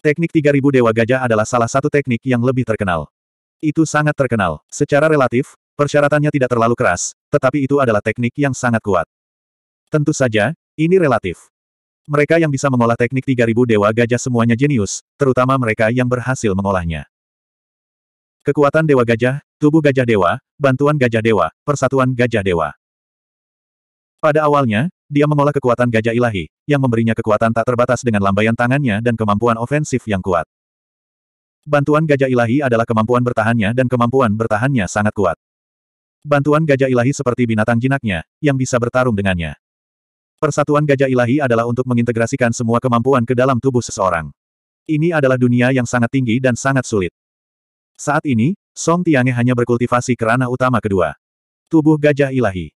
Teknik 3000 Dewa Gajah adalah salah satu teknik yang lebih terkenal. Itu sangat terkenal. Secara relatif, persyaratannya tidak terlalu keras, tetapi itu adalah teknik yang sangat kuat. Tentu saja, ini relatif. Mereka yang bisa mengolah teknik 3000 Dewa Gajah semuanya jenius, terutama mereka yang berhasil mengolahnya. Kekuatan Dewa Gajah, Tubuh Gajah Dewa, Bantuan Gajah Dewa, Persatuan Gajah Dewa. Pada awalnya, dia mengolah kekuatan gajah ilahi, yang memberinya kekuatan tak terbatas dengan lambaian tangannya dan kemampuan ofensif yang kuat. Bantuan gajah ilahi adalah kemampuan bertahannya dan kemampuan bertahannya sangat kuat. Bantuan gajah ilahi seperti binatang jinaknya, yang bisa bertarung dengannya. Persatuan gajah ilahi adalah untuk mengintegrasikan semua kemampuan ke dalam tubuh seseorang. Ini adalah dunia yang sangat tinggi dan sangat sulit. Saat ini, Song Tiange hanya berkultivasi kerana utama kedua. Tubuh gajah ilahi.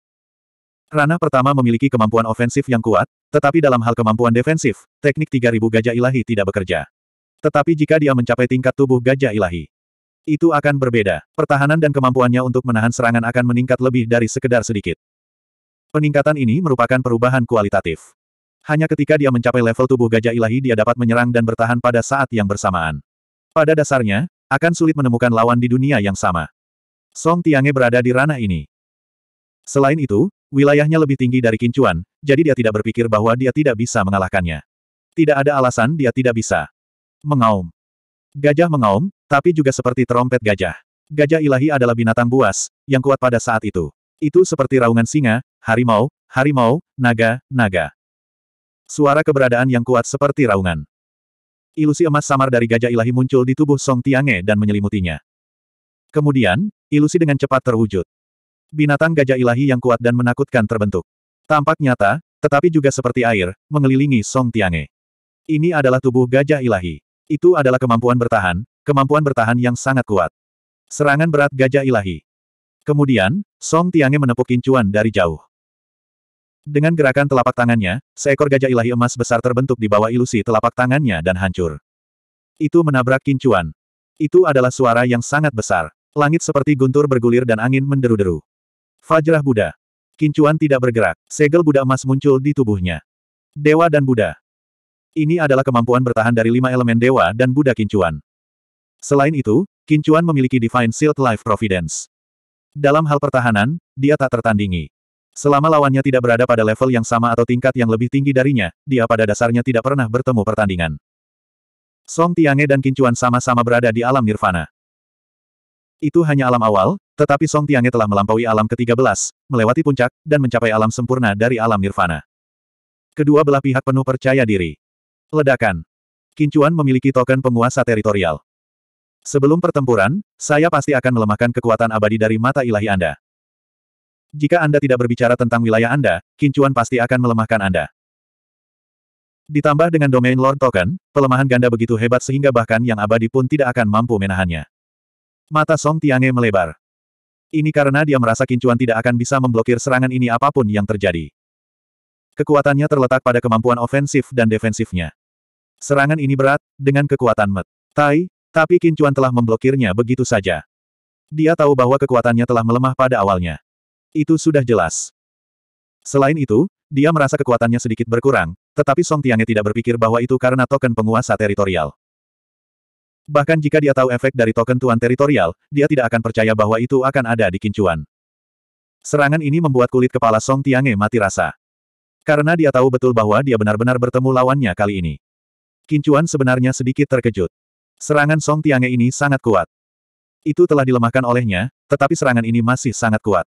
Rana pertama memiliki kemampuan ofensif yang kuat, tetapi dalam hal kemampuan defensif, teknik 3000 gajah ilahi tidak bekerja. Tetapi jika dia mencapai tingkat tubuh gajah ilahi, itu akan berbeda. Pertahanan dan kemampuannya untuk menahan serangan akan meningkat lebih dari sekedar sedikit. Peningkatan ini merupakan perubahan kualitatif. Hanya ketika dia mencapai level tubuh gajah ilahi dia dapat menyerang dan bertahan pada saat yang bersamaan. Pada dasarnya, akan sulit menemukan lawan di dunia yang sama. Song Tiange berada di ranah ini. Selain itu, Wilayahnya lebih tinggi dari Kincuan, jadi dia tidak berpikir bahwa dia tidak bisa mengalahkannya. Tidak ada alasan dia tidak bisa. Mengaum. Gajah mengaum, tapi juga seperti terompet gajah. Gajah ilahi adalah binatang buas, yang kuat pada saat itu. Itu seperti raungan singa, harimau, harimau, naga, naga. Suara keberadaan yang kuat seperti raungan. Ilusi emas samar dari gajah ilahi muncul di tubuh Song Tiange dan menyelimutinya. Kemudian, ilusi dengan cepat terwujud. Binatang gajah ilahi yang kuat dan menakutkan terbentuk. Tampak nyata, tetapi juga seperti air, mengelilingi Song Tiange. Ini adalah tubuh gajah ilahi. Itu adalah kemampuan bertahan, kemampuan bertahan yang sangat kuat. Serangan berat gajah ilahi. Kemudian, Song Tiange menepuk kincuan dari jauh. Dengan gerakan telapak tangannya, seekor gajah ilahi emas besar terbentuk di bawah ilusi telapak tangannya dan hancur. Itu menabrak kincuan. Itu adalah suara yang sangat besar. Langit seperti guntur bergulir dan angin menderu-deru. Fajrah Buddha. Kincuan tidak bergerak, segel Buddha emas muncul di tubuhnya. Dewa dan Buddha. Ini adalah kemampuan bertahan dari lima elemen dewa dan Buddha Kincuan. Selain itu, Kincuan memiliki Divine Shield Life Providence. Dalam hal pertahanan, dia tak tertandingi. Selama lawannya tidak berada pada level yang sama atau tingkat yang lebih tinggi darinya, dia pada dasarnya tidak pernah bertemu pertandingan. Song Tiange dan Kincuan sama-sama berada di alam nirvana. Itu hanya alam awal, tetapi Song Tiange telah melampaui alam ke-13, melewati puncak, dan mencapai alam sempurna dari alam nirvana. Kedua belah pihak penuh percaya diri. Ledakan. Kincuan memiliki token penguasa teritorial. Sebelum pertempuran, saya pasti akan melemahkan kekuatan abadi dari mata ilahi Anda. Jika Anda tidak berbicara tentang wilayah Anda, Kincuan pasti akan melemahkan Anda. Ditambah dengan domain Lord Token, pelemahan ganda begitu hebat sehingga bahkan yang abadi pun tidak akan mampu menahannya. Mata Song Tiange melebar. Ini karena dia merasa Kincuan tidak akan bisa memblokir serangan ini apapun yang terjadi. Kekuatannya terletak pada kemampuan ofensif dan defensifnya. Serangan ini berat, dengan kekuatan Met. Tai, tapi Kincuan telah memblokirnya begitu saja. Dia tahu bahwa kekuatannya telah melemah pada awalnya. Itu sudah jelas. Selain itu, dia merasa kekuatannya sedikit berkurang, tetapi Song Tiange tidak berpikir bahwa itu karena token penguasa teritorial. Bahkan jika dia tahu efek dari token tuan teritorial, dia tidak akan percaya bahwa itu akan ada di kincuan. Serangan ini membuat kulit kepala Song Tiange mati rasa. Karena dia tahu betul bahwa dia benar-benar bertemu lawannya kali ini. Kincuan sebenarnya sedikit terkejut. Serangan Song Tiange ini sangat kuat. Itu telah dilemahkan olehnya, tetapi serangan ini masih sangat kuat.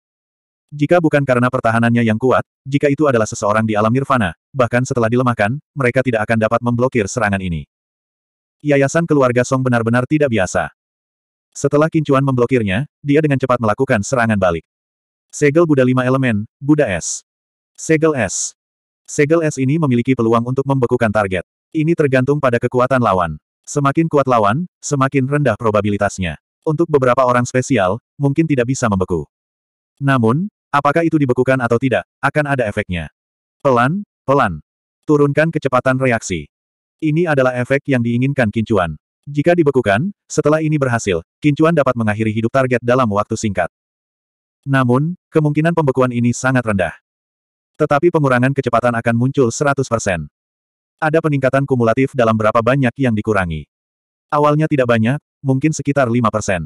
Jika bukan karena pertahanannya yang kuat, jika itu adalah seseorang di alam nirvana, bahkan setelah dilemahkan, mereka tidak akan dapat memblokir serangan ini. Yayasan keluarga Song benar-benar tidak biasa. Setelah Kincuan memblokirnya, dia dengan cepat melakukan serangan balik. Segel Buddha lima elemen, Buddha S, Segel S, Segel S ini memiliki peluang untuk membekukan target. Ini tergantung pada kekuatan lawan. Semakin kuat lawan, semakin rendah probabilitasnya. Untuk beberapa orang spesial, mungkin tidak bisa membeku. Namun, apakah itu dibekukan atau tidak, akan ada efeknya. Pelan, pelan. Turunkan kecepatan reaksi. Ini adalah efek yang diinginkan Kincuan. Jika dibekukan, setelah ini berhasil, Kincuan dapat mengakhiri hidup target dalam waktu singkat. Namun, kemungkinan pembekuan ini sangat rendah. Tetapi pengurangan kecepatan akan muncul 100%. Ada peningkatan kumulatif dalam berapa banyak yang dikurangi. Awalnya tidak banyak, mungkin sekitar 5%.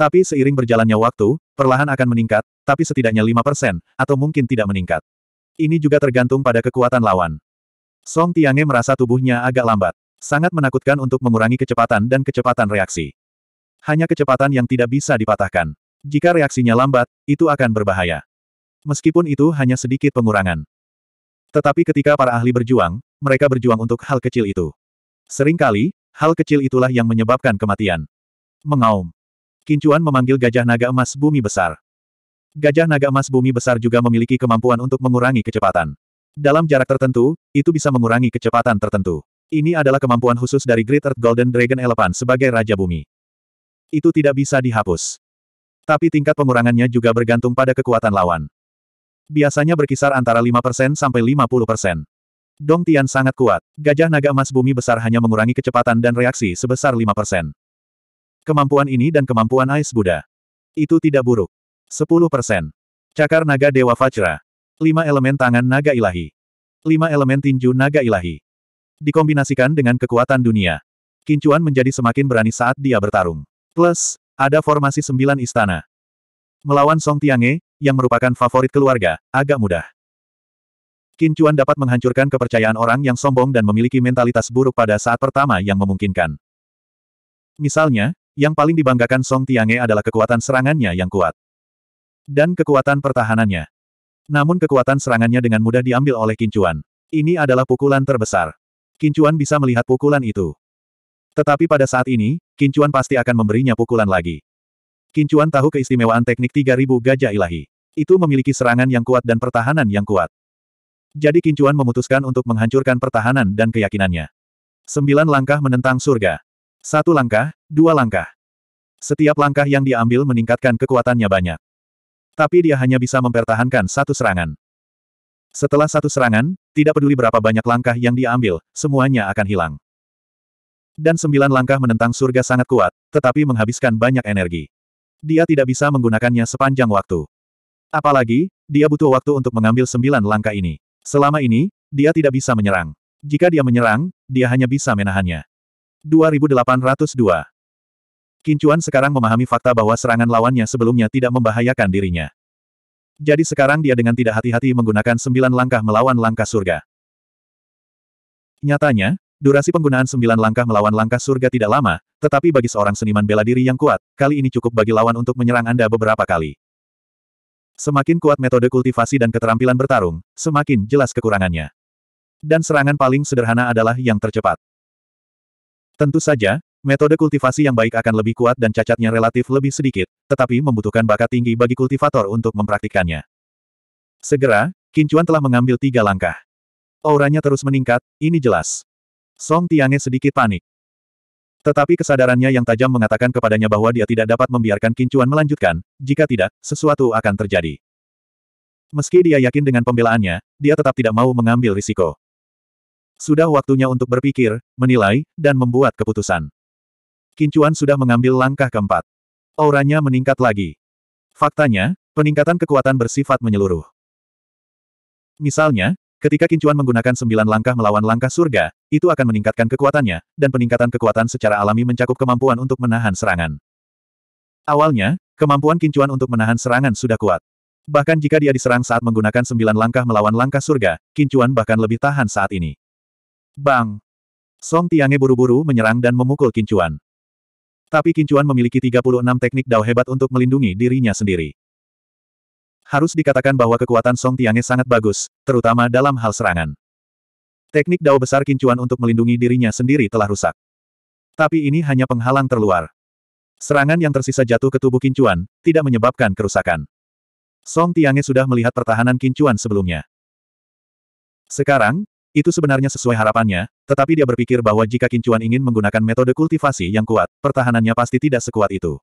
Tapi seiring berjalannya waktu, perlahan akan meningkat, tapi setidaknya 5%, atau mungkin tidak meningkat. Ini juga tergantung pada kekuatan lawan. Song Tiange merasa tubuhnya agak lambat. Sangat menakutkan untuk mengurangi kecepatan dan kecepatan reaksi. Hanya kecepatan yang tidak bisa dipatahkan. Jika reaksinya lambat, itu akan berbahaya. Meskipun itu hanya sedikit pengurangan. Tetapi ketika para ahli berjuang, mereka berjuang untuk hal kecil itu. Seringkali, hal kecil itulah yang menyebabkan kematian. Mengaum. Kincuan memanggil gajah naga emas bumi besar. Gajah naga emas bumi besar juga memiliki kemampuan untuk mengurangi kecepatan. Dalam jarak tertentu, itu bisa mengurangi kecepatan tertentu. Ini adalah kemampuan khusus dari Great Earth Golden Dragon Elephant sebagai Raja Bumi. Itu tidak bisa dihapus. Tapi tingkat pengurangannya juga bergantung pada kekuatan lawan. Biasanya berkisar antara 5% sampai 50%. Dong Tian sangat kuat. Gajah naga emas bumi besar hanya mengurangi kecepatan dan reaksi sebesar 5%. Kemampuan ini dan kemampuan Ice Buddha. Itu tidak buruk. 10%. Cakar naga Dewa Vajra. Lima elemen tangan naga ilahi. Lima elemen tinju naga ilahi. Dikombinasikan dengan kekuatan dunia. Kincuan menjadi semakin berani saat dia bertarung. Plus, ada formasi sembilan istana. Melawan Song Tiange, yang merupakan favorit keluarga, agak mudah. Kincuan dapat menghancurkan kepercayaan orang yang sombong dan memiliki mentalitas buruk pada saat pertama yang memungkinkan. Misalnya, yang paling dibanggakan Song Tiange adalah kekuatan serangannya yang kuat. Dan kekuatan pertahanannya. Namun kekuatan serangannya dengan mudah diambil oleh Kincuan. Ini adalah pukulan terbesar. Kincuan bisa melihat pukulan itu. Tetapi pada saat ini, Kincuan pasti akan memberinya pukulan lagi. Kincuan tahu keistimewaan teknik 3000 gajah ilahi. Itu memiliki serangan yang kuat dan pertahanan yang kuat. Jadi Kincuan memutuskan untuk menghancurkan pertahanan dan keyakinannya. Sembilan langkah menentang surga. Satu langkah, dua langkah. Setiap langkah yang diambil meningkatkan kekuatannya banyak. Tapi dia hanya bisa mempertahankan satu serangan. Setelah satu serangan, tidak peduli berapa banyak langkah yang dia ambil, semuanya akan hilang. Dan sembilan langkah menentang surga sangat kuat, tetapi menghabiskan banyak energi. Dia tidak bisa menggunakannya sepanjang waktu. Apalagi, dia butuh waktu untuk mengambil sembilan langkah ini. Selama ini, dia tidak bisa menyerang. Jika dia menyerang, dia hanya bisa menahannya. 2802 Kincuan sekarang memahami fakta bahwa serangan lawannya sebelumnya tidak membahayakan dirinya. Jadi sekarang dia dengan tidak hati-hati menggunakan sembilan langkah melawan langkah surga. Nyatanya, durasi penggunaan sembilan langkah melawan langkah surga tidak lama, tetapi bagi seorang seniman bela diri yang kuat, kali ini cukup bagi lawan untuk menyerang Anda beberapa kali. Semakin kuat metode kultivasi dan keterampilan bertarung, semakin jelas kekurangannya. Dan serangan paling sederhana adalah yang tercepat. Tentu saja, Metode kultivasi yang baik akan lebih kuat dan cacatnya relatif lebih sedikit, tetapi membutuhkan bakat tinggi bagi kultivator untuk mempraktikkannya. Segera, Kincuan telah mengambil tiga langkah. Auranya terus meningkat, ini jelas. Song Tiange sedikit panik. Tetapi kesadarannya yang tajam mengatakan kepadanya bahwa dia tidak dapat membiarkan Kincuan melanjutkan, jika tidak, sesuatu akan terjadi. Meski dia yakin dengan pembelaannya, dia tetap tidak mau mengambil risiko. Sudah waktunya untuk berpikir, menilai, dan membuat keputusan. Kincuan sudah mengambil langkah keempat. Auranya meningkat lagi. Faktanya, peningkatan kekuatan bersifat menyeluruh. Misalnya, ketika Kincuan menggunakan sembilan langkah melawan langkah surga, itu akan meningkatkan kekuatannya, dan peningkatan kekuatan secara alami mencakup kemampuan untuk menahan serangan. Awalnya, kemampuan Kincuan untuk menahan serangan sudah kuat. Bahkan jika dia diserang saat menggunakan sembilan langkah melawan langkah surga, Kincuan bahkan lebih tahan saat ini. Bang! Song Tiange buru-buru menyerang dan memukul Kincuan. Tapi Kincuan memiliki 36 teknik dao hebat untuk melindungi dirinya sendiri. Harus dikatakan bahwa kekuatan Song Tiange sangat bagus, terutama dalam hal serangan. Teknik dao besar Kincuan untuk melindungi dirinya sendiri telah rusak. Tapi ini hanya penghalang terluar. Serangan yang tersisa jatuh ke tubuh Kincuan, tidak menyebabkan kerusakan. Song Tiange sudah melihat pertahanan Kincuan sebelumnya. Sekarang, itu sebenarnya sesuai harapannya, tetapi dia berpikir bahwa jika Kincuan ingin menggunakan metode kultivasi yang kuat, pertahanannya pasti tidak sekuat itu.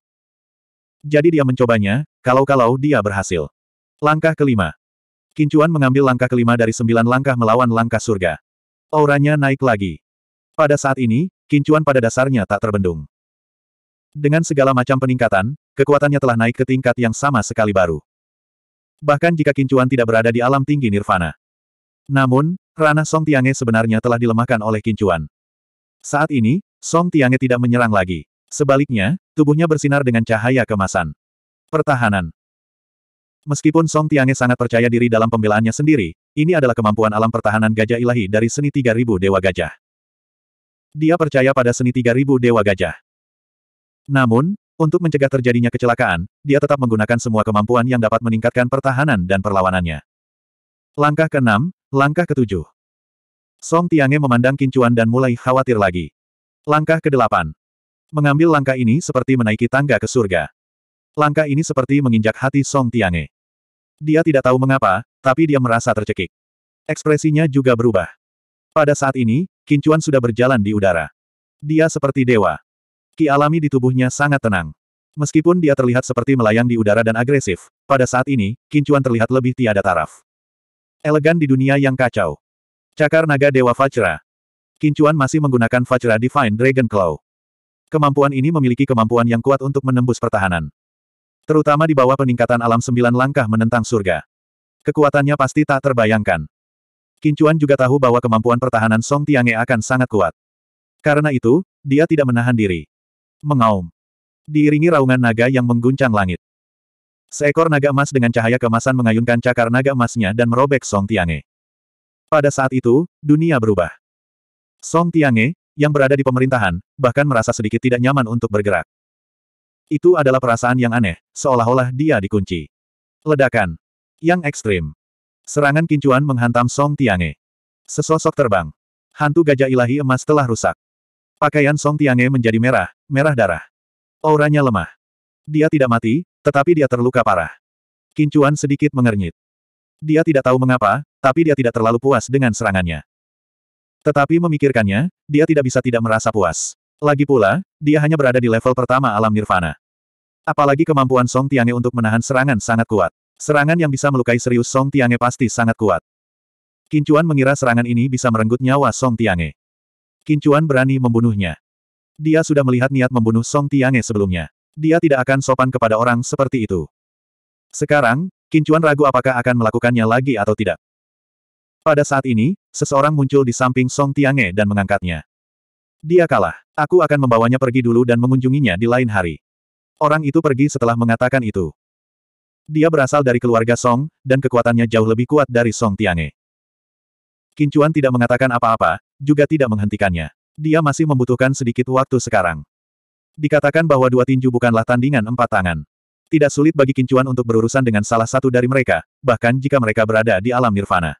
Jadi dia mencobanya, kalau-kalau dia berhasil. Langkah kelima. Kincuan mengambil langkah kelima dari sembilan langkah melawan langkah surga. Auranya naik lagi. Pada saat ini, Kincuan pada dasarnya tak terbendung. Dengan segala macam peningkatan, kekuatannya telah naik ke tingkat yang sama sekali baru. Bahkan jika Kincuan tidak berada di alam tinggi Nirvana, namun, ranah Song Tiange sebenarnya telah dilemahkan oleh kincuan. Saat ini, Song Tiange tidak menyerang lagi. Sebaliknya, tubuhnya bersinar dengan cahaya kemasan. Pertahanan Meskipun Song Tiange sangat percaya diri dalam pembelaannya sendiri, ini adalah kemampuan alam pertahanan gajah ilahi dari seni 3000 Dewa Gajah. Dia percaya pada seni 3000 Dewa Gajah. Namun, untuk mencegah terjadinya kecelakaan, dia tetap menggunakan semua kemampuan yang dapat meningkatkan pertahanan dan perlawanannya. Langkah keenam, Langkah ketujuh. Song Tiange memandang kincuan dan mulai khawatir lagi. Langkah kedelapan. Mengambil langkah ini seperti menaiki tangga ke surga. Langkah ini seperti menginjak hati Song Tiange. Dia tidak tahu mengapa, tapi dia merasa tercekik. Ekspresinya juga berubah. Pada saat ini, kincuan sudah berjalan di udara. Dia seperti dewa. Ki alami di tubuhnya sangat tenang. Meskipun dia terlihat seperti melayang di udara dan agresif, pada saat ini, kincuan terlihat lebih tiada taraf. Elegan di dunia yang kacau. Cakar naga Dewa Vajra. Kincuan masih menggunakan Vajra Divine Dragon Claw. Kemampuan ini memiliki kemampuan yang kuat untuk menembus pertahanan. Terutama di bawah peningkatan alam sembilan langkah menentang surga. Kekuatannya pasti tak terbayangkan. Kincuan juga tahu bahwa kemampuan pertahanan Song Tiange akan sangat kuat. Karena itu, dia tidak menahan diri. Mengaum. Diiringi raungan naga yang mengguncang langit. Seekor naga emas dengan cahaya kemasan mengayunkan cakar naga emasnya dan merobek Song Tiange. Pada saat itu, dunia berubah. Song Tiange, yang berada di pemerintahan, bahkan merasa sedikit tidak nyaman untuk bergerak. Itu adalah perasaan yang aneh, seolah-olah dia dikunci. Ledakan. Yang ekstrim. Serangan kincuan menghantam Song Tiange. Sesosok terbang. Hantu gajah ilahi emas telah rusak. Pakaian Song Tiange menjadi merah, merah darah. Auranya lemah. Dia tidak mati, tetapi dia terluka parah. Kincuan sedikit mengernyit. Dia tidak tahu mengapa, tapi dia tidak terlalu puas dengan serangannya. Tetapi memikirkannya, dia tidak bisa tidak merasa puas. Lagi pula, dia hanya berada di level pertama alam nirvana. Apalagi kemampuan Song Tiange untuk menahan serangan sangat kuat. Serangan yang bisa melukai serius Song Tiange pasti sangat kuat. Kincuan mengira serangan ini bisa merenggut nyawa Song Tiange. Kincuan berani membunuhnya. Dia sudah melihat niat membunuh Song Tiange sebelumnya dia tidak akan sopan kepada orang seperti itu. Sekarang, Kincuan ragu apakah akan melakukannya lagi atau tidak. Pada saat ini, seseorang muncul di samping Song Tiange dan mengangkatnya. Dia kalah. Aku akan membawanya pergi dulu dan mengunjunginya di lain hari. Orang itu pergi setelah mengatakan itu. Dia berasal dari keluarga Song, dan kekuatannya jauh lebih kuat dari Song Tiange. Kincuan tidak mengatakan apa-apa, juga tidak menghentikannya. Dia masih membutuhkan sedikit waktu sekarang. Dikatakan bahwa dua tinju bukanlah tandingan empat tangan. Tidak sulit bagi Kincuan untuk berurusan dengan salah satu dari mereka, bahkan jika mereka berada di alam nirvana.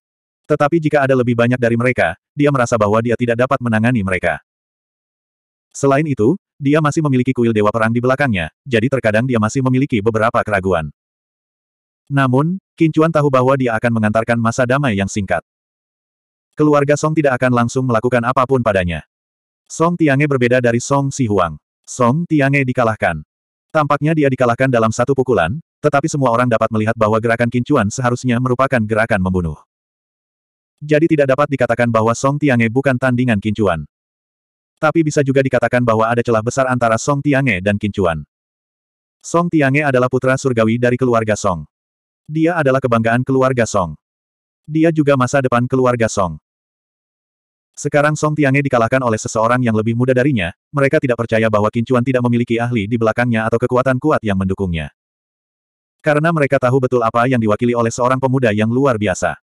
Tetapi jika ada lebih banyak dari mereka, dia merasa bahwa dia tidak dapat menangani mereka. Selain itu, dia masih memiliki kuil dewa perang di belakangnya, jadi terkadang dia masih memiliki beberapa keraguan. Namun, Kincuan tahu bahwa dia akan mengantarkan masa damai yang singkat. Keluarga Song tidak akan langsung melakukan apapun padanya. Song Tiange berbeda dari Song Si Huang. Song Tiange dikalahkan. Tampaknya dia dikalahkan dalam satu pukulan, tetapi semua orang dapat melihat bahwa gerakan kincuan seharusnya merupakan gerakan membunuh. Jadi tidak dapat dikatakan bahwa Song Tiange bukan tandingan kincuan. Tapi bisa juga dikatakan bahwa ada celah besar antara Song Tiange dan kincuan. Song Tiange adalah putra surgawi dari keluarga Song. Dia adalah kebanggaan keluarga Song. Dia juga masa depan keluarga Song. Sekarang Song Tiange dikalahkan oleh seseorang yang lebih muda darinya, mereka tidak percaya bahwa Kincuan tidak memiliki ahli di belakangnya atau kekuatan kuat yang mendukungnya. Karena mereka tahu betul apa yang diwakili oleh seorang pemuda yang luar biasa.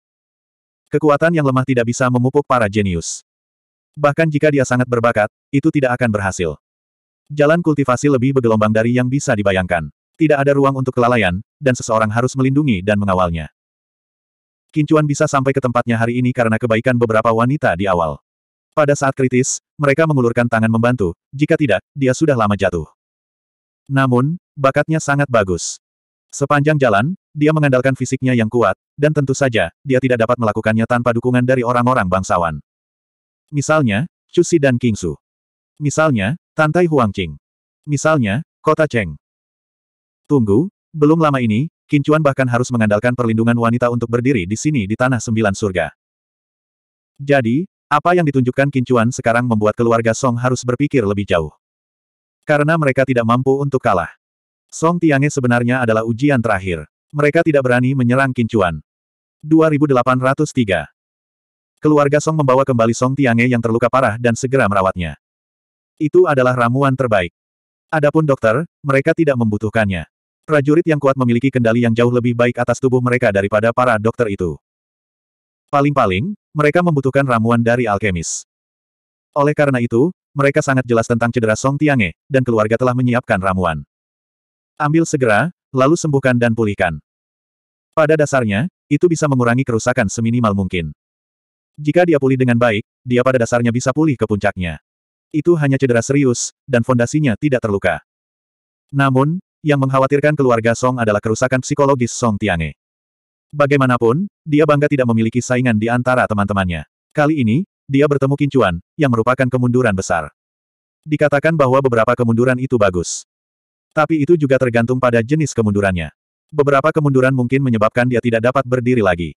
Kekuatan yang lemah tidak bisa memupuk para jenius. Bahkan jika dia sangat berbakat, itu tidak akan berhasil. Jalan kultivasi lebih bergelombang dari yang bisa dibayangkan. Tidak ada ruang untuk kelalaian, dan seseorang harus melindungi dan mengawalnya. Kincuan bisa sampai ke tempatnya hari ini karena kebaikan beberapa wanita di awal. Pada saat kritis, mereka mengulurkan tangan membantu, jika tidak, dia sudah lama jatuh. Namun, bakatnya sangat bagus. Sepanjang jalan, dia mengandalkan fisiknya yang kuat, dan tentu saja, dia tidak dapat melakukannya tanpa dukungan dari orang-orang bangsawan. Misalnya, Cusi dan King Su. Misalnya, Tantai Huangqing. Misalnya, Kota Cheng. Tunggu, belum lama ini, Kincuan bahkan harus mengandalkan perlindungan wanita untuk berdiri di sini di Tanah Sembilan Surga. Jadi, apa yang ditunjukkan Kincuan sekarang membuat keluarga Song harus berpikir lebih jauh. Karena mereka tidak mampu untuk kalah. Song Tiange sebenarnya adalah ujian terakhir. Mereka tidak berani menyerang Kincuan. 2803 Keluarga Song membawa kembali Song Tiange yang terluka parah dan segera merawatnya. Itu adalah ramuan terbaik. Adapun dokter, mereka tidak membutuhkannya. Prajurit yang kuat memiliki kendali yang jauh lebih baik atas tubuh mereka daripada para dokter itu. Paling-paling, mereka membutuhkan ramuan dari alkemis. Oleh karena itu, mereka sangat jelas tentang cedera Song Tiange, dan keluarga telah menyiapkan ramuan. Ambil segera, lalu sembuhkan dan pulihkan. Pada dasarnya, itu bisa mengurangi kerusakan seminimal mungkin. Jika dia pulih dengan baik, dia pada dasarnya bisa pulih ke puncaknya. Itu hanya cedera serius, dan fondasinya tidak terluka. Namun, yang mengkhawatirkan keluarga Song adalah kerusakan psikologis Song Tiange. Bagaimanapun, dia bangga tidak memiliki saingan di antara teman-temannya. Kali ini, dia bertemu Kincuan, yang merupakan kemunduran besar. Dikatakan bahwa beberapa kemunduran itu bagus. Tapi itu juga tergantung pada jenis kemundurannya. Beberapa kemunduran mungkin menyebabkan dia tidak dapat berdiri lagi.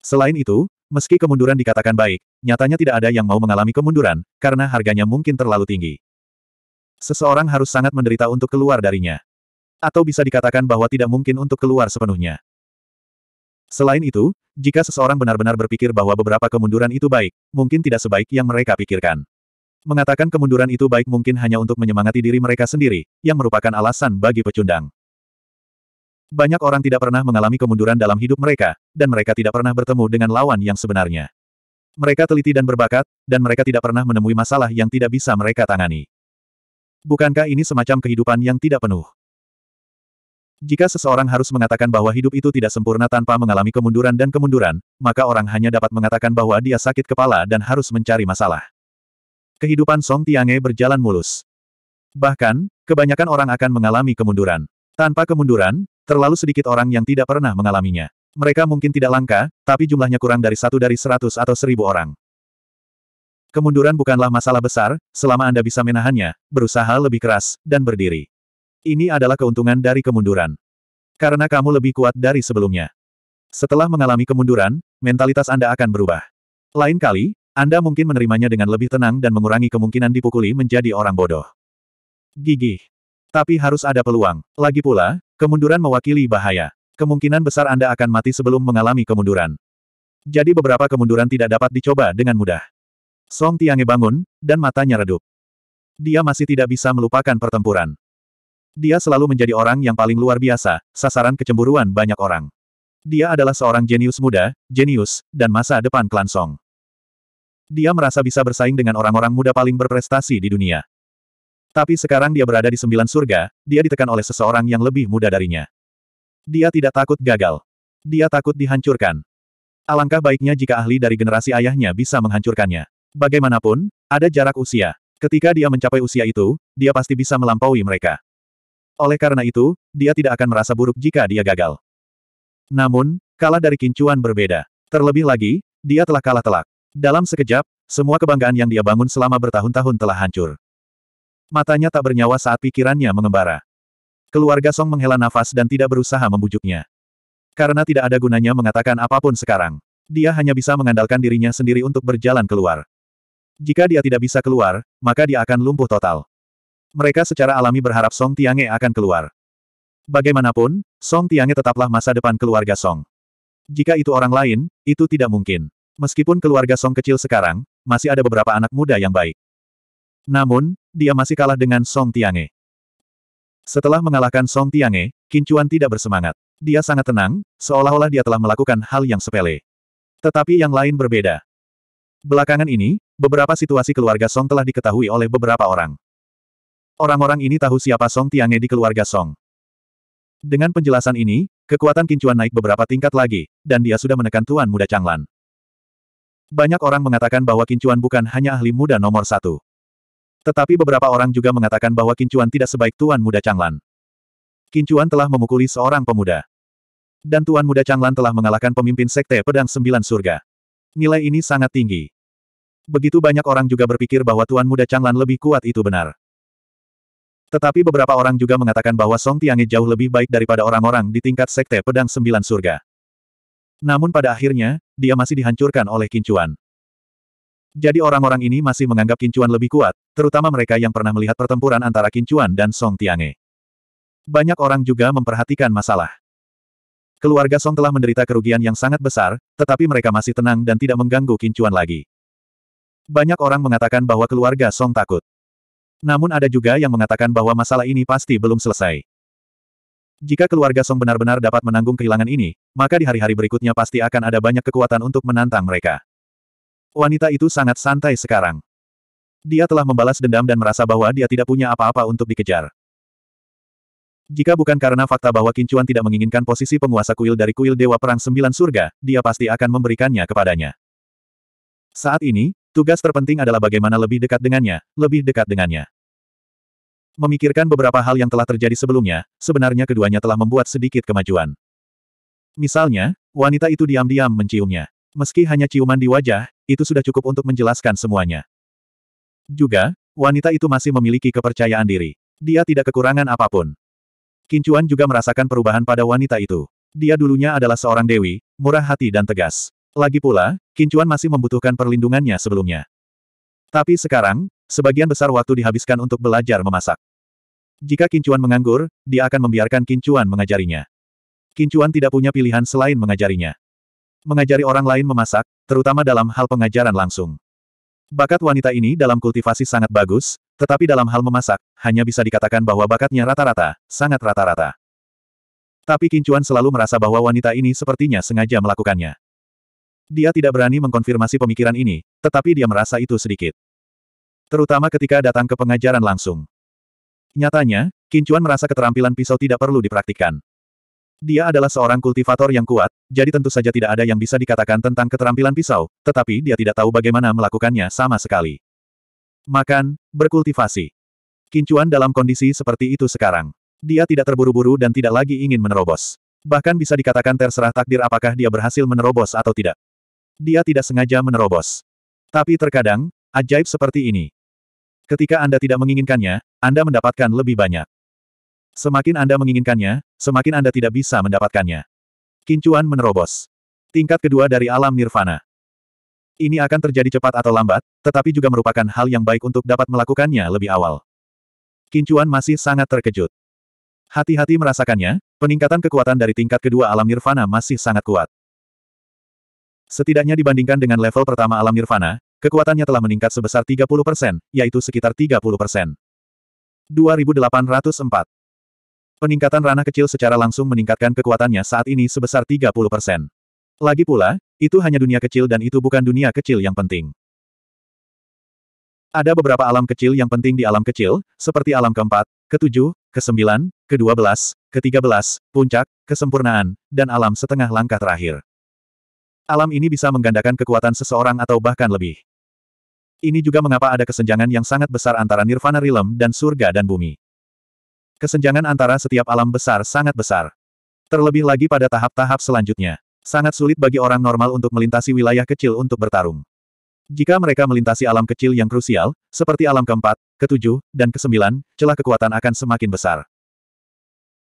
Selain itu, meski kemunduran dikatakan baik, nyatanya tidak ada yang mau mengalami kemunduran, karena harganya mungkin terlalu tinggi. Seseorang harus sangat menderita untuk keluar darinya. Atau bisa dikatakan bahwa tidak mungkin untuk keluar sepenuhnya. Selain itu, jika seseorang benar-benar berpikir bahwa beberapa kemunduran itu baik, mungkin tidak sebaik yang mereka pikirkan. Mengatakan kemunduran itu baik mungkin hanya untuk menyemangati diri mereka sendiri, yang merupakan alasan bagi pecundang. Banyak orang tidak pernah mengalami kemunduran dalam hidup mereka, dan mereka tidak pernah bertemu dengan lawan yang sebenarnya. Mereka teliti dan berbakat, dan mereka tidak pernah menemui masalah yang tidak bisa mereka tangani. Bukankah ini semacam kehidupan yang tidak penuh? Jika seseorang harus mengatakan bahwa hidup itu tidak sempurna tanpa mengalami kemunduran dan kemunduran, maka orang hanya dapat mengatakan bahwa dia sakit kepala dan harus mencari masalah. Kehidupan Song Tiange berjalan mulus. Bahkan, kebanyakan orang akan mengalami kemunduran. Tanpa kemunduran, terlalu sedikit orang yang tidak pernah mengalaminya. Mereka mungkin tidak langka, tapi jumlahnya kurang dari satu dari seratus atau seribu orang. Kemunduran bukanlah masalah besar, selama Anda bisa menahannya, berusaha lebih keras, dan berdiri. Ini adalah keuntungan dari kemunduran. Karena kamu lebih kuat dari sebelumnya. Setelah mengalami kemunduran, mentalitas Anda akan berubah. Lain kali, Anda mungkin menerimanya dengan lebih tenang dan mengurangi kemungkinan dipukuli menjadi orang bodoh. Gigih. Tapi harus ada peluang. Lagi pula, kemunduran mewakili bahaya. Kemungkinan besar Anda akan mati sebelum mengalami kemunduran. Jadi beberapa kemunduran tidak dapat dicoba dengan mudah. Song Tiange bangun, dan matanya redup. Dia masih tidak bisa melupakan pertempuran. Dia selalu menjadi orang yang paling luar biasa, sasaran kecemburuan banyak orang. Dia adalah seorang jenius muda, jenius, dan masa depan klan Song. Dia merasa bisa bersaing dengan orang-orang muda paling berprestasi di dunia. Tapi sekarang dia berada di sembilan surga, dia ditekan oleh seseorang yang lebih muda darinya. Dia tidak takut gagal. Dia takut dihancurkan. Alangkah baiknya jika ahli dari generasi ayahnya bisa menghancurkannya. Bagaimanapun, ada jarak usia. Ketika dia mencapai usia itu, dia pasti bisa melampaui mereka. Oleh karena itu, dia tidak akan merasa buruk jika dia gagal. Namun, kalah dari kincuan berbeda. Terlebih lagi, dia telah kalah telak. Dalam sekejap, semua kebanggaan yang dia bangun selama bertahun-tahun telah hancur. Matanya tak bernyawa saat pikirannya mengembara. Keluarga Song menghela nafas dan tidak berusaha membujuknya. Karena tidak ada gunanya mengatakan apapun sekarang. Dia hanya bisa mengandalkan dirinya sendiri untuk berjalan keluar. Jika dia tidak bisa keluar, maka dia akan lumpuh total. Mereka secara alami berharap Song Tiange akan keluar. Bagaimanapun, Song Tiange tetaplah masa depan keluarga Song. Jika itu orang lain, itu tidak mungkin. Meskipun keluarga Song kecil sekarang, masih ada beberapa anak muda yang baik. Namun, dia masih kalah dengan Song Tiange. Setelah mengalahkan Song Tiange, Kincuan tidak bersemangat. Dia sangat tenang, seolah-olah dia telah melakukan hal yang sepele. Tetapi yang lain berbeda. Belakangan ini, beberapa situasi keluarga Song telah diketahui oleh beberapa orang. Orang-orang ini tahu siapa Song Tiange di keluarga Song. Dengan penjelasan ini, kekuatan kincuan naik beberapa tingkat lagi, dan dia sudah menekan Tuan Muda Changlan. Banyak orang mengatakan bahwa kincuan bukan hanya ahli muda nomor satu. Tetapi beberapa orang juga mengatakan bahwa kincuan tidak sebaik Tuan Muda Changlan. Kincuan telah memukuli seorang pemuda. Dan Tuan Muda Changlan telah mengalahkan pemimpin Sekte Pedang Sembilan Surga. Nilai ini sangat tinggi. Begitu banyak orang juga berpikir bahwa Tuan Muda Changlan lebih kuat itu benar. Tetapi beberapa orang juga mengatakan bahwa Song Tiange jauh lebih baik daripada orang-orang di tingkat Sekte Pedang Sembilan Surga. Namun pada akhirnya, dia masih dihancurkan oleh Kincuan. Jadi orang-orang ini masih menganggap Kincuan lebih kuat, terutama mereka yang pernah melihat pertempuran antara Kincuan dan Song Tiange. Banyak orang juga memperhatikan masalah. Keluarga Song telah menderita kerugian yang sangat besar, tetapi mereka masih tenang dan tidak mengganggu kincuan lagi. Banyak orang mengatakan bahwa keluarga Song takut. Namun ada juga yang mengatakan bahwa masalah ini pasti belum selesai. Jika keluarga Song benar-benar dapat menanggung kehilangan ini, maka di hari-hari berikutnya pasti akan ada banyak kekuatan untuk menantang mereka. Wanita itu sangat santai sekarang. Dia telah membalas dendam dan merasa bahwa dia tidak punya apa-apa untuk dikejar. Jika bukan karena fakta bahwa Kincuan tidak menginginkan posisi penguasa kuil dari kuil Dewa Perang Sembilan Surga, dia pasti akan memberikannya kepadanya. Saat ini, tugas terpenting adalah bagaimana lebih dekat dengannya, lebih dekat dengannya. Memikirkan beberapa hal yang telah terjadi sebelumnya, sebenarnya keduanya telah membuat sedikit kemajuan. Misalnya, wanita itu diam-diam menciumnya. Meski hanya ciuman di wajah, itu sudah cukup untuk menjelaskan semuanya. Juga, wanita itu masih memiliki kepercayaan diri. Dia tidak kekurangan apapun. Kincuan juga merasakan perubahan pada wanita itu. Dia dulunya adalah seorang dewi, murah hati dan tegas. Lagi pula, Kincuan masih membutuhkan perlindungannya sebelumnya. Tapi sekarang, sebagian besar waktu dihabiskan untuk belajar memasak. Jika Kincuan menganggur, dia akan membiarkan Kincuan mengajarinya. Kincuan tidak punya pilihan selain mengajarinya. Mengajari orang lain memasak, terutama dalam hal pengajaran langsung. Bakat wanita ini dalam kultivasi sangat bagus, tetapi dalam hal memasak, hanya bisa dikatakan bahwa bakatnya rata-rata, sangat rata-rata. Tapi Kincuan selalu merasa bahwa wanita ini sepertinya sengaja melakukannya. Dia tidak berani mengkonfirmasi pemikiran ini, tetapi dia merasa itu sedikit. Terutama ketika datang ke pengajaran langsung. Nyatanya, Kincuan merasa keterampilan pisau tidak perlu dipraktikkan. Dia adalah seorang kultivator yang kuat, jadi tentu saja tidak ada yang bisa dikatakan tentang keterampilan pisau, tetapi dia tidak tahu bagaimana melakukannya sama sekali. Makan, berkultivasi. Kincuan dalam kondisi seperti itu sekarang. Dia tidak terburu-buru dan tidak lagi ingin menerobos. Bahkan bisa dikatakan terserah takdir apakah dia berhasil menerobos atau tidak. Dia tidak sengaja menerobos. Tapi terkadang, ajaib seperti ini. Ketika Anda tidak menginginkannya, Anda mendapatkan lebih banyak. Semakin Anda menginginkannya, semakin Anda tidak bisa mendapatkannya. Kincuan menerobos. Tingkat kedua dari alam nirvana. Ini akan terjadi cepat atau lambat, tetapi juga merupakan hal yang baik untuk dapat melakukannya lebih awal. Kincuan masih sangat terkejut. Hati-hati merasakannya, peningkatan kekuatan dari tingkat kedua alam nirvana masih sangat kuat. Setidaknya dibandingkan dengan level pertama alam nirvana, kekuatannya telah meningkat sebesar 30%, yaitu sekitar 30%. 2804 Peningkatan ranah kecil secara langsung meningkatkan kekuatannya saat ini sebesar 30 Lagi pula, itu hanya dunia kecil dan itu bukan dunia kecil yang penting. Ada beberapa alam kecil yang penting di alam kecil, seperti alam keempat, ketujuh, kesembilan, kedua belas, ketiga belas, puncak, kesempurnaan, dan alam setengah langkah terakhir. Alam ini bisa menggandakan kekuatan seseorang atau bahkan lebih. Ini juga mengapa ada kesenjangan yang sangat besar antara Nirvana Realm dan surga dan bumi. Kesenjangan antara setiap alam besar sangat besar. Terlebih lagi pada tahap-tahap selanjutnya. Sangat sulit bagi orang normal untuk melintasi wilayah kecil untuk bertarung. Jika mereka melintasi alam kecil yang krusial, seperti alam keempat, ketujuh, dan kesembilan, celah kekuatan akan semakin besar.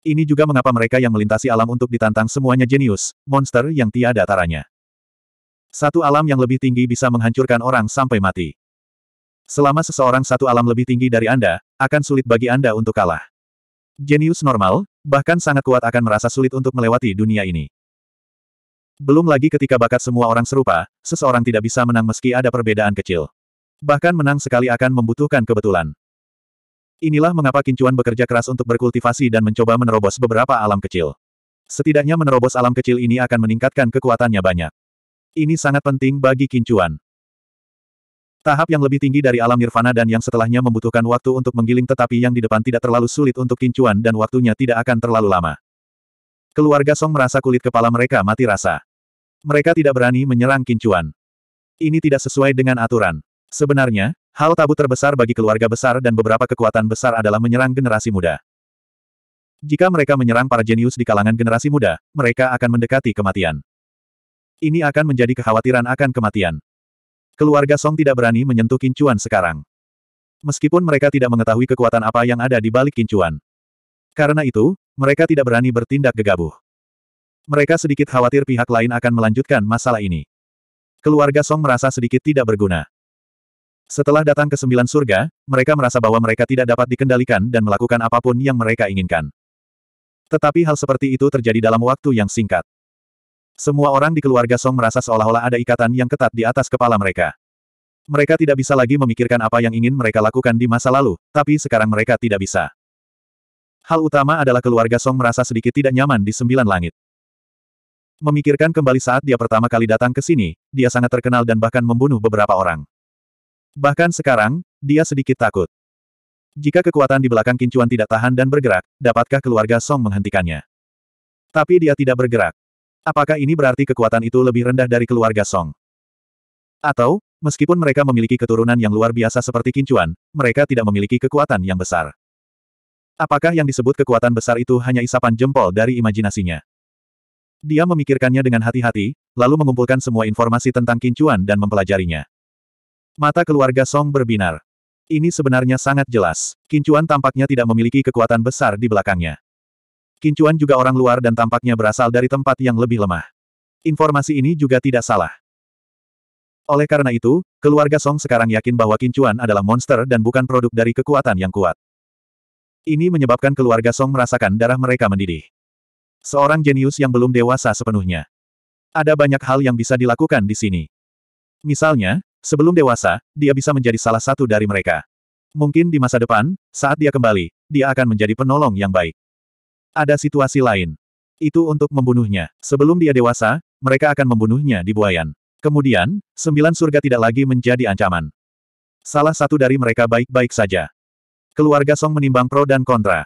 Ini juga mengapa mereka yang melintasi alam untuk ditantang semuanya jenius, monster yang tiada taranya. Satu alam yang lebih tinggi bisa menghancurkan orang sampai mati. Selama seseorang satu alam lebih tinggi dari Anda, akan sulit bagi Anda untuk kalah. Genius normal, bahkan sangat kuat akan merasa sulit untuk melewati dunia ini. Belum lagi ketika bakat semua orang serupa, seseorang tidak bisa menang meski ada perbedaan kecil. Bahkan menang sekali akan membutuhkan kebetulan. Inilah mengapa Kincuan bekerja keras untuk berkultivasi dan mencoba menerobos beberapa alam kecil. Setidaknya menerobos alam kecil ini akan meningkatkan kekuatannya banyak. Ini sangat penting bagi Kincuan. Tahap yang lebih tinggi dari alam nirvana dan yang setelahnya membutuhkan waktu untuk menggiling tetapi yang di depan tidak terlalu sulit untuk kincuan dan waktunya tidak akan terlalu lama. Keluarga Song merasa kulit kepala mereka mati rasa. Mereka tidak berani menyerang kincuan. Ini tidak sesuai dengan aturan. Sebenarnya, hal tabu terbesar bagi keluarga besar dan beberapa kekuatan besar adalah menyerang generasi muda. Jika mereka menyerang para jenius di kalangan generasi muda, mereka akan mendekati kematian. Ini akan menjadi kekhawatiran akan kematian. Keluarga Song tidak berani menyentuh kincuan sekarang. Meskipun mereka tidak mengetahui kekuatan apa yang ada di balik kincuan. Karena itu, mereka tidak berani bertindak gegabah. Mereka sedikit khawatir pihak lain akan melanjutkan masalah ini. Keluarga Song merasa sedikit tidak berguna. Setelah datang ke sembilan surga, mereka merasa bahwa mereka tidak dapat dikendalikan dan melakukan apapun yang mereka inginkan. Tetapi hal seperti itu terjadi dalam waktu yang singkat. Semua orang di keluarga Song merasa seolah-olah ada ikatan yang ketat di atas kepala mereka. Mereka tidak bisa lagi memikirkan apa yang ingin mereka lakukan di masa lalu, tapi sekarang mereka tidak bisa. Hal utama adalah keluarga Song merasa sedikit tidak nyaman di sembilan langit. Memikirkan kembali saat dia pertama kali datang ke sini, dia sangat terkenal dan bahkan membunuh beberapa orang. Bahkan sekarang, dia sedikit takut. Jika kekuatan di belakang kincuan tidak tahan dan bergerak, dapatkah keluarga Song menghentikannya? Tapi dia tidak bergerak. Apakah ini berarti kekuatan itu lebih rendah dari keluarga Song? Atau, meskipun mereka memiliki keturunan yang luar biasa seperti Kincuan, mereka tidak memiliki kekuatan yang besar. Apakah yang disebut kekuatan besar itu hanya isapan jempol dari imajinasinya? Dia memikirkannya dengan hati-hati, lalu mengumpulkan semua informasi tentang Kincuan dan mempelajarinya. Mata keluarga Song berbinar. Ini sebenarnya sangat jelas. Kincuan tampaknya tidak memiliki kekuatan besar di belakangnya. Kincuan juga orang luar dan tampaknya berasal dari tempat yang lebih lemah. Informasi ini juga tidak salah. Oleh karena itu, keluarga Song sekarang yakin bahwa Kincuan adalah monster dan bukan produk dari kekuatan yang kuat. Ini menyebabkan keluarga Song merasakan darah mereka mendidih. Seorang jenius yang belum dewasa sepenuhnya. Ada banyak hal yang bisa dilakukan di sini. Misalnya, sebelum dewasa, dia bisa menjadi salah satu dari mereka. Mungkin di masa depan, saat dia kembali, dia akan menjadi penolong yang baik. Ada situasi lain. Itu untuk membunuhnya. Sebelum dia dewasa, mereka akan membunuhnya di buayan. Kemudian, sembilan surga tidak lagi menjadi ancaman. Salah satu dari mereka baik-baik saja. Keluarga Song menimbang pro dan kontra.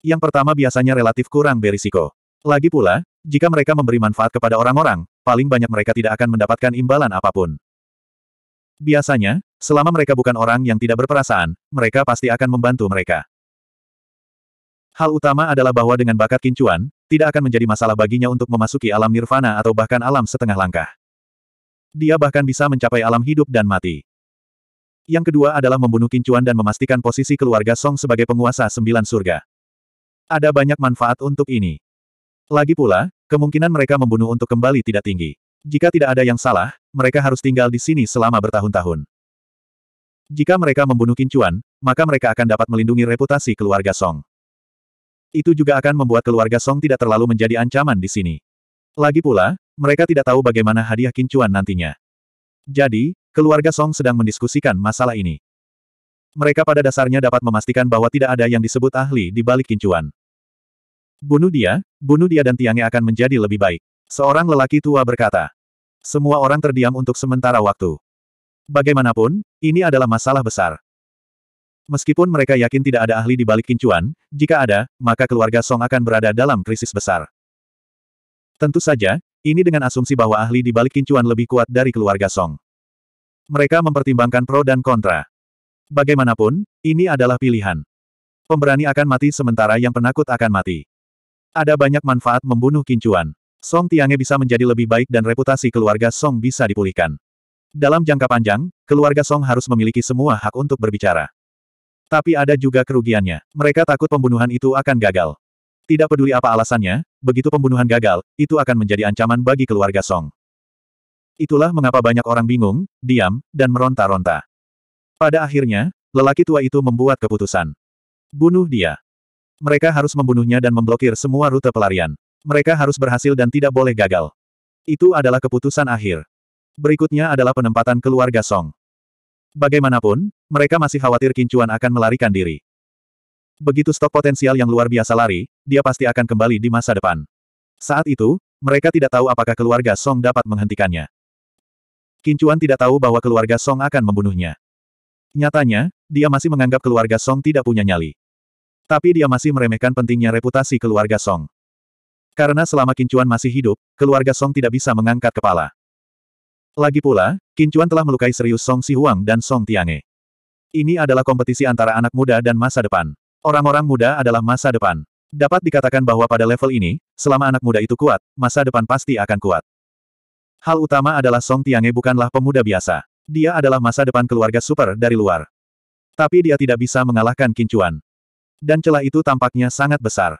Yang pertama biasanya relatif kurang berisiko. Lagi pula, jika mereka memberi manfaat kepada orang-orang, paling banyak mereka tidak akan mendapatkan imbalan apapun. Biasanya, selama mereka bukan orang yang tidak berperasaan, mereka pasti akan membantu mereka. Hal utama adalah bahwa dengan bakat kincuan, tidak akan menjadi masalah baginya untuk memasuki alam nirvana atau bahkan alam setengah langkah. Dia bahkan bisa mencapai alam hidup dan mati. Yang kedua adalah membunuh kincuan dan memastikan posisi keluarga Song sebagai penguasa sembilan surga. Ada banyak manfaat untuk ini. Lagi pula, kemungkinan mereka membunuh untuk kembali tidak tinggi. Jika tidak ada yang salah, mereka harus tinggal di sini selama bertahun-tahun. Jika mereka membunuh Kincuan, maka mereka akan dapat melindungi reputasi keluarga Song. Itu juga akan membuat keluarga Song tidak terlalu menjadi ancaman di sini. Lagi pula, mereka tidak tahu bagaimana hadiah kincuan nantinya. Jadi, keluarga Song sedang mendiskusikan masalah ini. Mereka pada dasarnya dapat memastikan bahwa tidak ada yang disebut ahli di balik kincuan. Bunuh dia, bunuh dia dan tiangnya akan menjadi lebih baik. Seorang lelaki tua berkata. Semua orang terdiam untuk sementara waktu. Bagaimanapun, ini adalah masalah besar. Meskipun mereka yakin tidak ada ahli di balik kincuan, jika ada, maka keluarga Song akan berada dalam krisis besar. Tentu saja, ini dengan asumsi bahwa ahli di balik kincuan lebih kuat dari keluarga Song. Mereka mempertimbangkan pro dan kontra. Bagaimanapun, ini adalah pilihan. Pemberani akan mati sementara yang penakut akan mati. Ada banyak manfaat membunuh kincuan. Song Tiange bisa menjadi lebih baik dan reputasi keluarga Song bisa dipulihkan. Dalam jangka panjang, keluarga Song harus memiliki semua hak untuk berbicara. Tapi ada juga kerugiannya. Mereka takut pembunuhan itu akan gagal. Tidak peduli apa alasannya, begitu pembunuhan gagal, itu akan menjadi ancaman bagi keluarga Song. Itulah mengapa banyak orang bingung, diam, dan meronta-ronta. Pada akhirnya, lelaki tua itu membuat keputusan. Bunuh dia. Mereka harus membunuhnya dan memblokir semua rute pelarian. Mereka harus berhasil dan tidak boleh gagal. Itu adalah keputusan akhir. Berikutnya adalah penempatan keluarga Song. Bagaimanapun, mereka masih khawatir Kincuan akan melarikan diri. Begitu stok potensial yang luar biasa lari, dia pasti akan kembali di masa depan. Saat itu, mereka tidak tahu apakah keluarga Song dapat menghentikannya. Kincuan tidak tahu bahwa keluarga Song akan membunuhnya. Nyatanya, dia masih menganggap keluarga Song tidak punya nyali. Tapi dia masih meremehkan pentingnya reputasi keluarga Song. Karena selama Kincuan masih hidup, keluarga Song tidak bisa mengangkat kepala. Lagi pula, Kincuan telah melukai serius Song Sihuang dan Song Tiange. Ini adalah kompetisi antara anak muda dan masa depan. Orang-orang muda adalah masa depan. Dapat dikatakan bahwa pada level ini, selama anak muda itu kuat, masa depan pasti akan kuat. Hal utama adalah Song Tiange bukanlah pemuda biasa. Dia adalah masa depan keluarga super dari luar. Tapi dia tidak bisa mengalahkan Kincuan. Dan celah itu tampaknya sangat besar.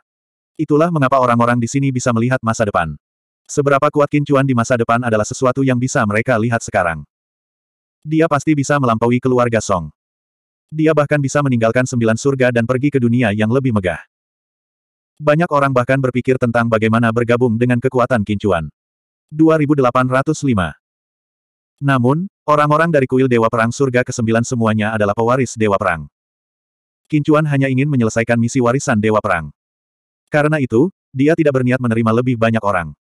Itulah mengapa orang-orang di sini bisa melihat masa depan. Seberapa kuat kincuan di masa depan adalah sesuatu yang bisa mereka lihat sekarang. Dia pasti bisa melampaui keluarga Song. Dia bahkan bisa meninggalkan sembilan surga dan pergi ke dunia yang lebih megah. Banyak orang bahkan berpikir tentang bagaimana bergabung dengan kekuatan kincuan. 2805 Namun, orang-orang dari kuil Dewa Perang Surga ke-9 semuanya adalah pewaris Dewa Perang. Kincuan hanya ingin menyelesaikan misi warisan Dewa Perang. Karena itu, dia tidak berniat menerima lebih banyak orang.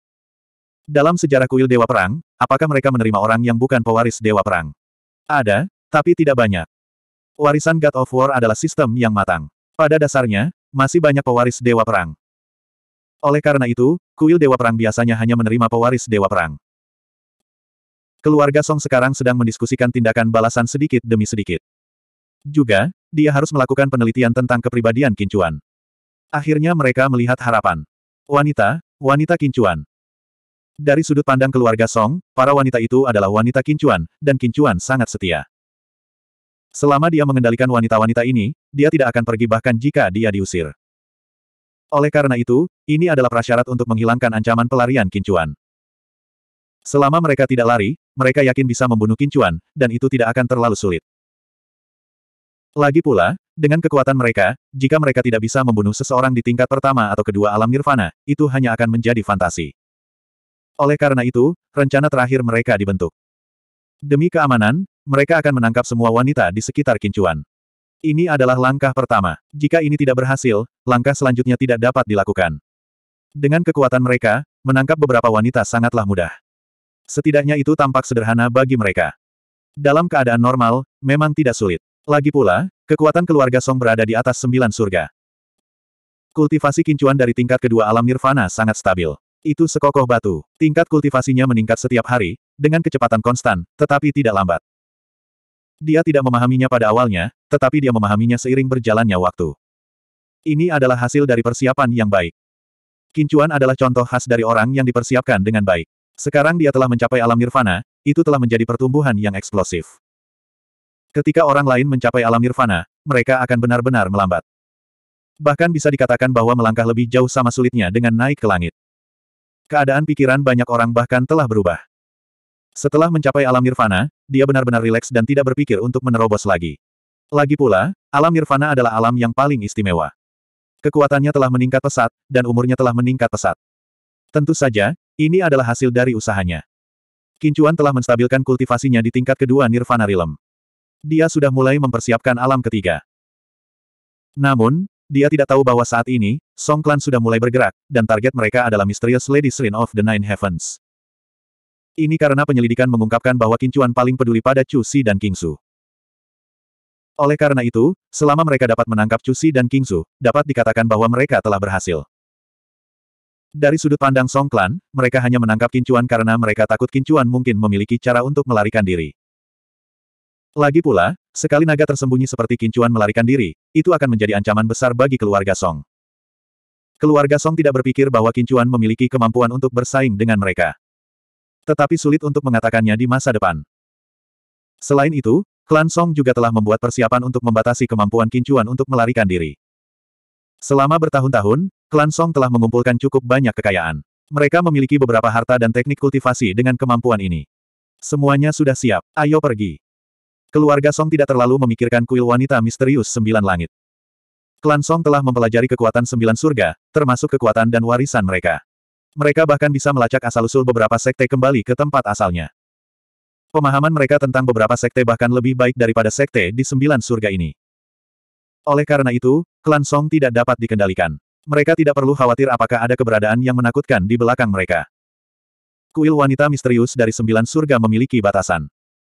Dalam sejarah kuil Dewa Perang, apakah mereka menerima orang yang bukan pewaris Dewa Perang? Ada, tapi tidak banyak. Warisan God of War adalah sistem yang matang. Pada dasarnya, masih banyak pewaris Dewa Perang. Oleh karena itu, kuil Dewa Perang biasanya hanya menerima pewaris Dewa Perang. Keluarga Song sekarang sedang mendiskusikan tindakan balasan sedikit demi sedikit. Juga, dia harus melakukan penelitian tentang kepribadian Kincuan. Akhirnya mereka melihat harapan. Wanita, wanita Kincuan. Dari sudut pandang keluarga Song, para wanita itu adalah wanita kincuan, dan kincuan sangat setia. Selama dia mengendalikan wanita-wanita ini, dia tidak akan pergi bahkan jika dia diusir. Oleh karena itu, ini adalah prasyarat untuk menghilangkan ancaman pelarian kincuan. Selama mereka tidak lari, mereka yakin bisa membunuh kincuan, dan itu tidak akan terlalu sulit. Lagi pula, dengan kekuatan mereka, jika mereka tidak bisa membunuh seseorang di tingkat pertama atau kedua alam nirvana, itu hanya akan menjadi fantasi. Oleh karena itu, rencana terakhir mereka dibentuk. Demi keamanan, mereka akan menangkap semua wanita di sekitar kincuan. Ini adalah langkah pertama. Jika ini tidak berhasil, langkah selanjutnya tidak dapat dilakukan. Dengan kekuatan mereka, menangkap beberapa wanita sangatlah mudah. Setidaknya itu tampak sederhana bagi mereka. Dalam keadaan normal, memang tidak sulit. Lagi pula, kekuatan keluarga Song berada di atas sembilan surga. Kultivasi kincuan dari tingkat kedua alam nirvana sangat stabil. Itu sekokoh batu. Tingkat kultivasinya meningkat setiap hari, dengan kecepatan konstan, tetapi tidak lambat. Dia tidak memahaminya pada awalnya, tetapi dia memahaminya seiring berjalannya waktu. Ini adalah hasil dari persiapan yang baik. Kincuan adalah contoh khas dari orang yang dipersiapkan dengan baik. Sekarang dia telah mencapai alam nirvana, itu telah menjadi pertumbuhan yang eksplosif. Ketika orang lain mencapai alam nirvana, mereka akan benar-benar melambat. Bahkan bisa dikatakan bahwa melangkah lebih jauh sama sulitnya dengan naik ke langit. Keadaan pikiran banyak orang bahkan telah berubah. Setelah mencapai alam nirvana, dia benar-benar rileks dan tidak berpikir untuk menerobos lagi. Lagi pula, alam nirvana adalah alam yang paling istimewa. Kekuatannya telah meningkat pesat, dan umurnya telah meningkat pesat. Tentu saja, ini adalah hasil dari usahanya. Kincuan telah menstabilkan kultivasinya di tingkat kedua Nirvana rilem. Dia sudah mulai mempersiapkan alam ketiga. Namun, dia tidak tahu bahwa saat ini, Song Clan sudah mulai bergerak, dan target mereka adalah Mysterious Lady Serin of the Nine Heavens. Ini karena penyelidikan mengungkapkan bahwa Kincuan paling peduli pada Chu Si dan King Su. Oleh karena itu, selama mereka dapat menangkap Chu Si dan King Su, dapat dikatakan bahwa mereka telah berhasil. Dari sudut pandang Song Clan, mereka hanya menangkap Kincuan karena mereka takut Kincuan mungkin memiliki cara untuk melarikan diri. Lagi pula, Sekali naga tersembunyi seperti kincuan melarikan diri, itu akan menjadi ancaman besar bagi keluarga Song. Keluarga Song tidak berpikir bahwa kincuan memiliki kemampuan untuk bersaing dengan mereka. Tetapi sulit untuk mengatakannya di masa depan. Selain itu, klan Song juga telah membuat persiapan untuk membatasi kemampuan kincuan untuk melarikan diri. Selama bertahun-tahun, klan Song telah mengumpulkan cukup banyak kekayaan. Mereka memiliki beberapa harta dan teknik kultivasi dengan kemampuan ini. Semuanya sudah siap, ayo pergi. Keluarga Song tidak terlalu memikirkan kuil wanita misterius sembilan langit. Klan Song telah mempelajari kekuatan sembilan surga, termasuk kekuatan dan warisan mereka. Mereka bahkan bisa melacak asal-usul beberapa sekte kembali ke tempat asalnya. Pemahaman mereka tentang beberapa sekte bahkan lebih baik daripada sekte di sembilan surga ini. Oleh karena itu, klan Song tidak dapat dikendalikan. Mereka tidak perlu khawatir apakah ada keberadaan yang menakutkan di belakang mereka. Kuil wanita misterius dari sembilan surga memiliki batasan.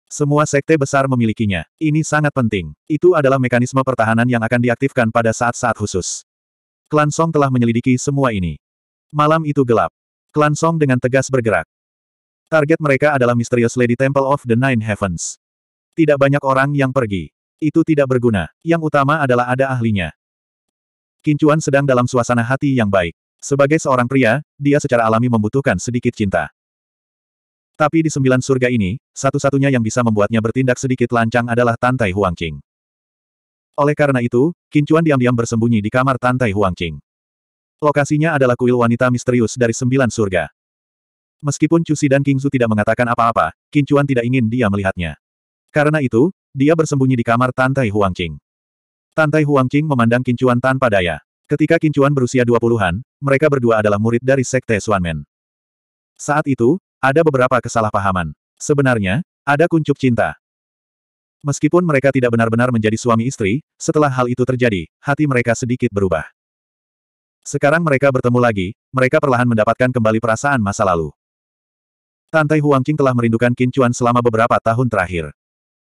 Semua sekte besar memilikinya. Ini sangat penting. Itu adalah mekanisme pertahanan yang akan diaktifkan pada saat-saat khusus. Klan Song telah menyelidiki semua ini. Malam itu gelap. Klan Song dengan tegas bergerak. Target mereka adalah misterius Lady Temple of the Nine Heavens. Tidak banyak orang yang pergi. Itu tidak berguna. Yang utama adalah ada ahlinya. Kincuan sedang dalam suasana hati yang baik. Sebagai seorang pria, dia secara alami membutuhkan sedikit cinta. Tapi di sembilan surga ini, satu-satunya yang bisa membuatnya bertindak sedikit lancang adalah Tantai Huangqing. Oleh karena itu, Kincuan diam-diam bersembunyi di kamar Tantai Huangqing. Lokasinya adalah kuil wanita misterius dari sembilan surga. Meskipun Cusi dan Kingzu tidak mengatakan apa-apa, Kincuan tidak ingin dia melihatnya. Karena itu, dia bersembunyi di kamar Tantai Huangqing. Tantai Huangqing memandang Kincuan tanpa daya. Ketika Kincuan berusia 20-an, mereka berdua adalah murid dari Sekte Suanmen. Saat itu, ada beberapa kesalahpahaman. Sebenarnya, ada kuncup cinta. Meskipun mereka tidak benar-benar menjadi suami istri, setelah hal itu terjadi, hati mereka sedikit berubah. Sekarang mereka bertemu lagi, mereka perlahan mendapatkan kembali perasaan masa lalu. Tante Huangqing telah merindukan Kincuan selama beberapa tahun terakhir.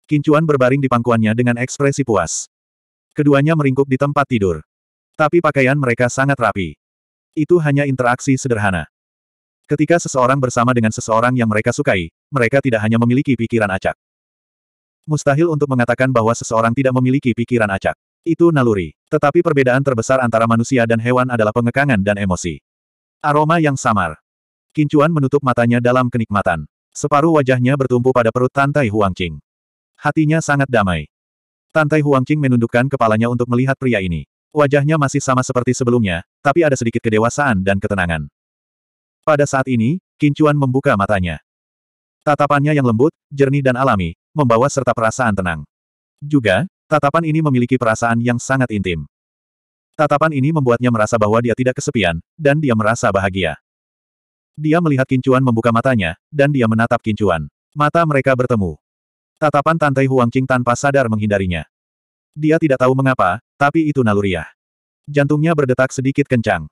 Kincuan berbaring di pangkuannya dengan ekspresi puas. Keduanya meringkuk di tempat tidur. Tapi pakaian mereka sangat rapi. Itu hanya interaksi sederhana. Ketika seseorang bersama dengan seseorang yang mereka sukai, mereka tidak hanya memiliki pikiran acak. Mustahil untuk mengatakan bahwa seseorang tidak memiliki pikiran acak. Itu naluri. Tetapi perbedaan terbesar antara manusia dan hewan adalah pengekangan dan emosi. Aroma yang samar. Kincuan menutup matanya dalam kenikmatan. Separuh wajahnya bertumpu pada perut Tantai Huangqing. Hatinya sangat damai. Tantai Huangqing menundukkan kepalanya untuk melihat pria ini. Wajahnya masih sama seperti sebelumnya, tapi ada sedikit kedewasaan dan ketenangan. Pada saat ini, Kincuan membuka matanya. Tatapannya yang lembut, jernih dan alami, membawa serta perasaan tenang. Juga, tatapan ini memiliki perasaan yang sangat intim. Tatapan ini membuatnya merasa bahwa dia tidak kesepian, dan dia merasa bahagia. Dia melihat Kincuan membuka matanya, dan dia menatap Kincuan. Mata mereka bertemu. Tatapan Tante Huangqing tanpa sadar menghindarinya. Dia tidak tahu mengapa, tapi itu naluriah. Jantungnya berdetak sedikit kencang.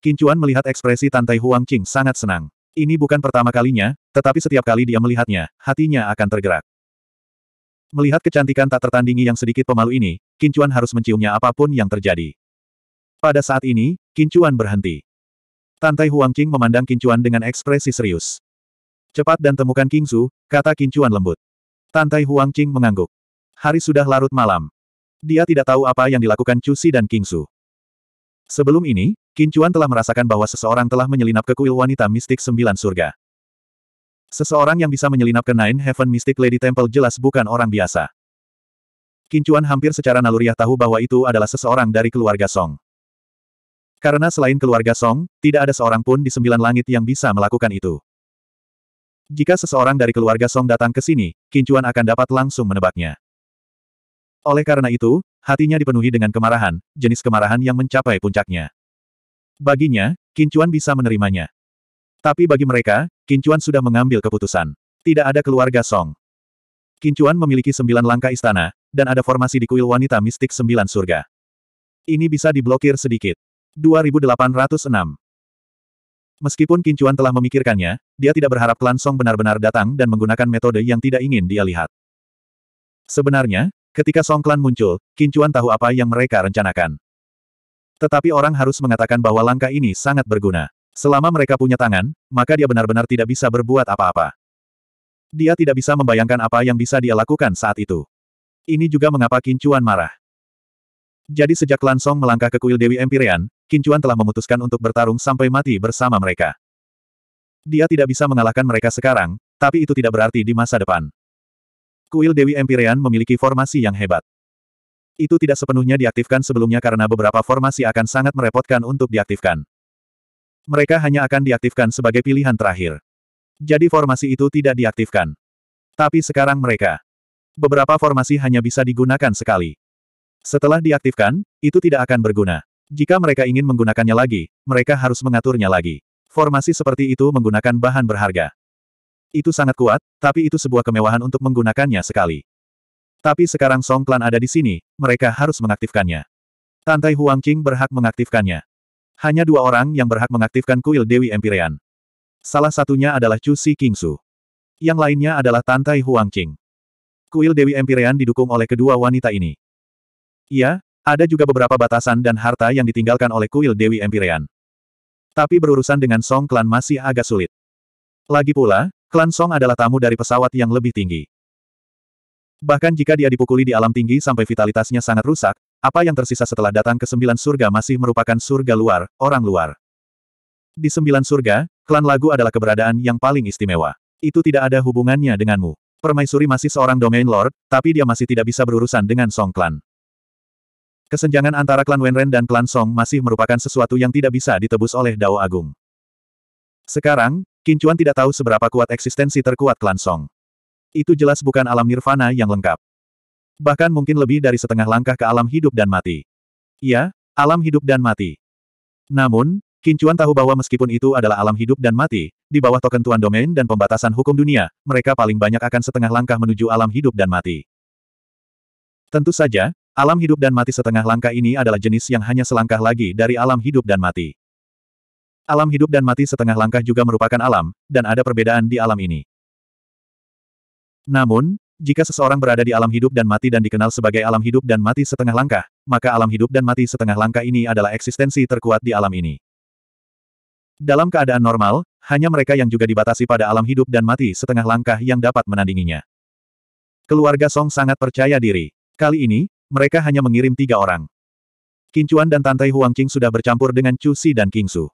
Kincuan melihat ekspresi Tantai Huang Qing sangat senang. Ini bukan pertama kalinya, tetapi setiap kali dia melihatnya, hatinya akan tergerak. Melihat kecantikan tak tertandingi yang sedikit pemalu ini, Kincuan harus menciumnya apapun yang terjadi. Pada saat ini, Kincuan berhenti. Tantai Huang Qing memandang Kincuan dengan ekspresi serius. Cepat dan temukan Kingsu, kata Kincuan lembut. Tantai Huang Qing mengangguk. Hari sudah larut malam. Dia tidak tahu apa yang dilakukan Cusi dan Kingsu. Sebelum ini, Kincuan telah merasakan bahwa seseorang telah menyelinap ke kuil wanita mistik sembilan surga. Seseorang yang bisa menyelinap ke Nine Heaven Mystic Lady Temple jelas bukan orang biasa. Kincuan hampir secara naluriah tahu bahwa itu adalah seseorang dari keluarga Song. Karena selain keluarga Song, tidak ada seorang pun di sembilan langit yang bisa melakukan itu. Jika seseorang dari keluarga Song datang ke sini, Kincuan akan dapat langsung menebaknya. Oleh karena itu, hatinya dipenuhi dengan kemarahan, jenis kemarahan yang mencapai puncaknya. Baginya, Kincuan bisa menerimanya. Tapi bagi mereka, Kincuan sudah mengambil keputusan. Tidak ada keluarga Song. Kincuan memiliki sembilan langkah istana, dan ada formasi di kuil wanita mistik sembilan surga. Ini bisa diblokir sedikit. 2806 Meskipun Kincuan telah memikirkannya, dia tidak berharap klan Song benar-benar datang dan menggunakan metode yang tidak ingin dia lihat. Sebenarnya, ketika Song Klan muncul, Kincuan tahu apa yang mereka rencanakan. Tetapi orang harus mengatakan bahwa langkah ini sangat berguna. Selama mereka punya tangan, maka dia benar-benar tidak bisa berbuat apa-apa. Dia tidak bisa membayangkan apa yang bisa dia lakukan saat itu. Ini juga mengapa Kincuan marah. Jadi sejak Lansong melangkah ke kuil Dewi Empyrean, Kincuan telah memutuskan untuk bertarung sampai mati bersama mereka. Dia tidak bisa mengalahkan mereka sekarang, tapi itu tidak berarti di masa depan. Kuil Dewi Empyrean memiliki formasi yang hebat. Itu tidak sepenuhnya diaktifkan sebelumnya karena beberapa formasi akan sangat merepotkan untuk diaktifkan. Mereka hanya akan diaktifkan sebagai pilihan terakhir. Jadi formasi itu tidak diaktifkan. Tapi sekarang mereka. Beberapa formasi hanya bisa digunakan sekali. Setelah diaktifkan, itu tidak akan berguna. Jika mereka ingin menggunakannya lagi, mereka harus mengaturnya lagi. Formasi seperti itu menggunakan bahan berharga. Itu sangat kuat, tapi itu sebuah kemewahan untuk menggunakannya sekali. Tapi sekarang Song Klan ada di sini, mereka harus mengaktifkannya. Tantai Huang Qing berhak mengaktifkannya. Hanya dua orang yang berhak mengaktifkan kuil Dewi Empyrean. Salah satunya adalah Chu Si Kingsu. Yang lainnya adalah Tantai Huang Qing. Kuil Dewi Empyrean didukung oleh kedua wanita ini. Iya, ada juga beberapa batasan dan harta yang ditinggalkan oleh kuil Dewi Empyrean. Tapi berurusan dengan Song Klan masih agak sulit. Lagi pula, Klan Song adalah tamu dari pesawat yang lebih tinggi. Bahkan jika dia dipukuli di alam tinggi sampai vitalitasnya sangat rusak, apa yang tersisa setelah datang ke sembilan surga masih merupakan surga luar, orang luar. Di sembilan surga, klan lagu adalah keberadaan yang paling istimewa. Itu tidak ada hubungannya denganmu. Permaisuri masih seorang domain lord, tapi dia masih tidak bisa berurusan dengan Song Klan. Kesenjangan antara klan Wenren dan klan Song masih merupakan sesuatu yang tidak bisa ditebus oleh Dao Agung. Sekarang, Kincuan tidak tahu seberapa kuat eksistensi terkuat klan Song. Itu jelas bukan alam nirvana yang lengkap. Bahkan mungkin lebih dari setengah langkah ke alam hidup dan mati. Ya, alam hidup dan mati. Namun, Kincuan tahu bahwa meskipun itu adalah alam hidup dan mati, di bawah token tuan domain dan pembatasan hukum dunia, mereka paling banyak akan setengah langkah menuju alam hidup dan mati. Tentu saja, alam hidup dan mati setengah langkah ini adalah jenis yang hanya selangkah lagi dari alam hidup dan mati. Alam hidup dan mati setengah langkah juga merupakan alam, dan ada perbedaan di alam ini. Namun, jika seseorang berada di alam hidup dan mati dan dikenal sebagai alam hidup dan mati setengah langkah, maka alam hidup dan mati setengah langkah ini adalah eksistensi terkuat di alam ini. Dalam keadaan normal, hanya mereka yang juga dibatasi pada alam hidup dan mati setengah langkah yang dapat menandinginya. Keluarga Song sangat percaya diri. Kali ini, mereka hanya mengirim tiga orang. Kincuan dan Tantai Huangqing sudah bercampur dengan Chu Si dan Su.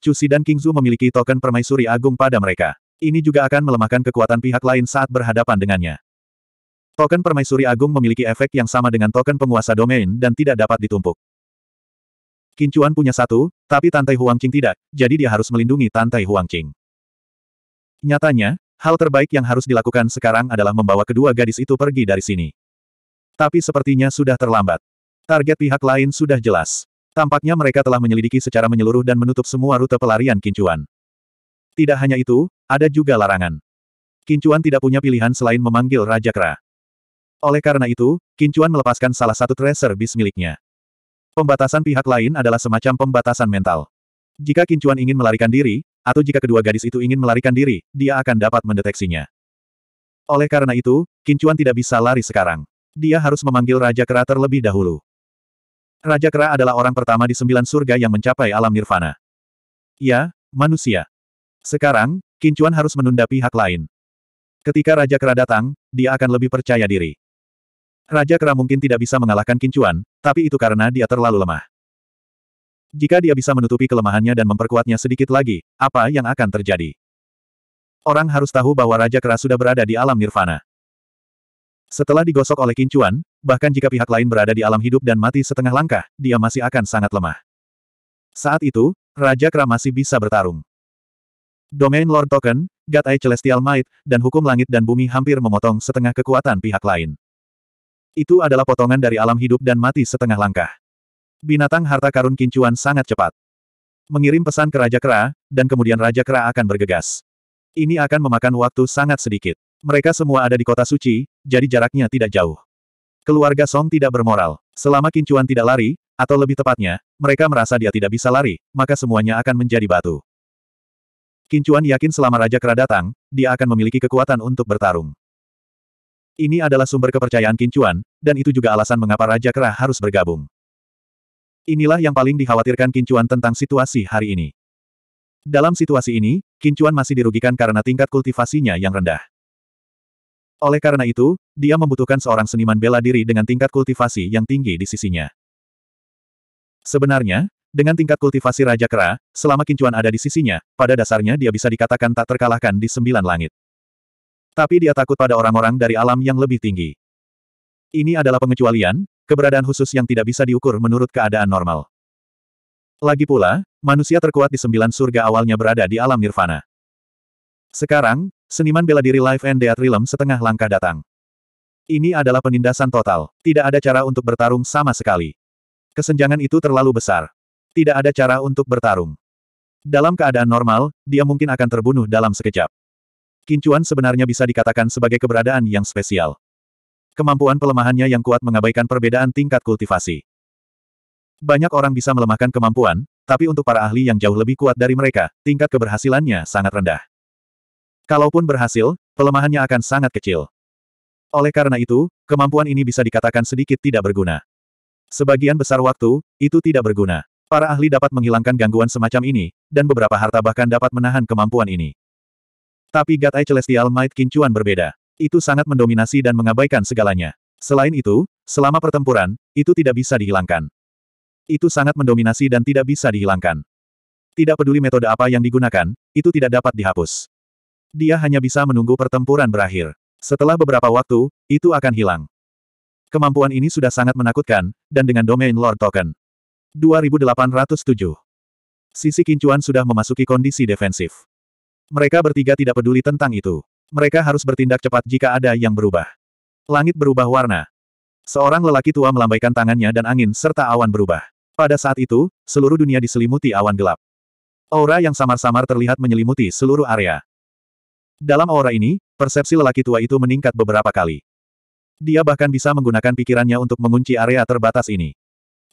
Chu Si dan Su memiliki token permaisuri agung pada mereka. Ini juga akan melemahkan kekuatan pihak lain saat berhadapan dengannya. Token Permaisuri Agung memiliki efek yang sama dengan token penguasa domain dan tidak dapat ditumpuk. Kincuan punya satu, tapi Tantai Huangqing tidak, jadi dia harus melindungi Tantai Huangqing. Nyatanya, hal terbaik yang harus dilakukan sekarang adalah membawa kedua gadis itu pergi dari sini. Tapi sepertinya sudah terlambat. Target pihak lain sudah jelas. Tampaknya mereka telah menyelidiki secara menyeluruh dan menutup semua rute pelarian Kincuan. Tidak hanya itu, ada juga larangan. Kincuan tidak punya pilihan selain memanggil Raja Kera. Oleh karena itu, Kincuan melepaskan salah satu tracer bis miliknya. Pembatasan pihak lain adalah semacam pembatasan mental. Jika Kincuan ingin melarikan diri, atau jika kedua gadis itu ingin melarikan diri, dia akan dapat mendeteksinya. Oleh karena itu, Kincuan tidak bisa lari sekarang. Dia harus memanggil Raja Kera terlebih dahulu. Raja Kera adalah orang pertama di sembilan surga yang mencapai alam nirvana. Ya, manusia. Sekarang, Kincuan harus menunda pihak lain. Ketika Raja Kera datang, dia akan lebih percaya diri. Raja Kera mungkin tidak bisa mengalahkan Kincuan, tapi itu karena dia terlalu lemah. Jika dia bisa menutupi kelemahannya dan memperkuatnya sedikit lagi, apa yang akan terjadi? Orang harus tahu bahwa Raja Kera sudah berada di alam nirvana. Setelah digosok oleh Kincuan, bahkan jika pihak lain berada di alam hidup dan mati setengah langkah, dia masih akan sangat lemah. Saat itu, Raja Kera masih bisa bertarung. Domain Lord Token, God Eye Celestial Might, dan hukum langit dan bumi hampir memotong setengah kekuatan pihak lain. Itu adalah potongan dari alam hidup dan mati setengah langkah. Binatang harta karun kincuan sangat cepat. Mengirim pesan ke Raja Kera, dan kemudian Raja Kera akan bergegas. Ini akan memakan waktu sangat sedikit. Mereka semua ada di kota suci, jadi jaraknya tidak jauh. Keluarga Song tidak bermoral. Selama kincuan tidak lari, atau lebih tepatnya, mereka merasa dia tidak bisa lari, maka semuanya akan menjadi batu. Kincuan yakin selama Raja Kera datang, dia akan memiliki kekuatan untuk bertarung. Ini adalah sumber kepercayaan Kincuan, dan itu juga alasan mengapa Raja Kera harus bergabung. Inilah yang paling dikhawatirkan Kincuan tentang situasi hari ini. Dalam situasi ini, Kincuan masih dirugikan karena tingkat kultivasinya yang rendah. Oleh karena itu, dia membutuhkan seorang seniman bela diri dengan tingkat kultivasi yang tinggi di sisinya. Sebenarnya, dengan tingkat kultivasi Raja Kera, selama kincuan ada di sisinya, pada dasarnya dia bisa dikatakan tak terkalahkan di sembilan langit. Tapi dia takut pada orang-orang dari alam yang lebih tinggi. Ini adalah pengecualian, keberadaan khusus yang tidak bisa diukur menurut keadaan normal. Lagi pula, manusia terkuat di sembilan surga awalnya berada di alam nirvana. Sekarang, seniman bela diri Life and Death Realm setengah langkah datang. Ini adalah penindasan total, tidak ada cara untuk bertarung sama sekali. Kesenjangan itu terlalu besar. Tidak ada cara untuk bertarung. Dalam keadaan normal, dia mungkin akan terbunuh dalam sekejap. Kincuan sebenarnya bisa dikatakan sebagai keberadaan yang spesial. Kemampuan pelemahannya yang kuat mengabaikan perbedaan tingkat kultivasi. Banyak orang bisa melemahkan kemampuan, tapi untuk para ahli yang jauh lebih kuat dari mereka, tingkat keberhasilannya sangat rendah. Kalaupun berhasil, pelemahannya akan sangat kecil. Oleh karena itu, kemampuan ini bisa dikatakan sedikit tidak berguna. Sebagian besar waktu, itu tidak berguna. Para ahli dapat menghilangkan gangguan semacam ini, dan beberapa harta bahkan dapat menahan kemampuan ini. Tapi Gatai Celestial Might Kincuan berbeda. Itu sangat mendominasi dan mengabaikan segalanya. Selain itu, selama pertempuran, itu tidak bisa dihilangkan. Itu sangat mendominasi dan tidak bisa dihilangkan. Tidak peduli metode apa yang digunakan, itu tidak dapat dihapus. Dia hanya bisa menunggu pertempuran berakhir. Setelah beberapa waktu, itu akan hilang. Kemampuan ini sudah sangat menakutkan, dan dengan domain Lord Token, 2807. Sisi Kincuan sudah memasuki kondisi defensif. Mereka bertiga tidak peduli tentang itu. Mereka harus bertindak cepat jika ada yang berubah. Langit berubah warna. Seorang lelaki tua melambaikan tangannya dan angin serta awan berubah. Pada saat itu, seluruh dunia diselimuti awan gelap. Aura yang samar-samar terlihat menyelimuti seluruh area. Dalam aura ini, persepsi lelaki tua itu meningkat beberapa kali. Dia bahkan bisa menggunakan pikirannya untuk mengunci area terbatas ini.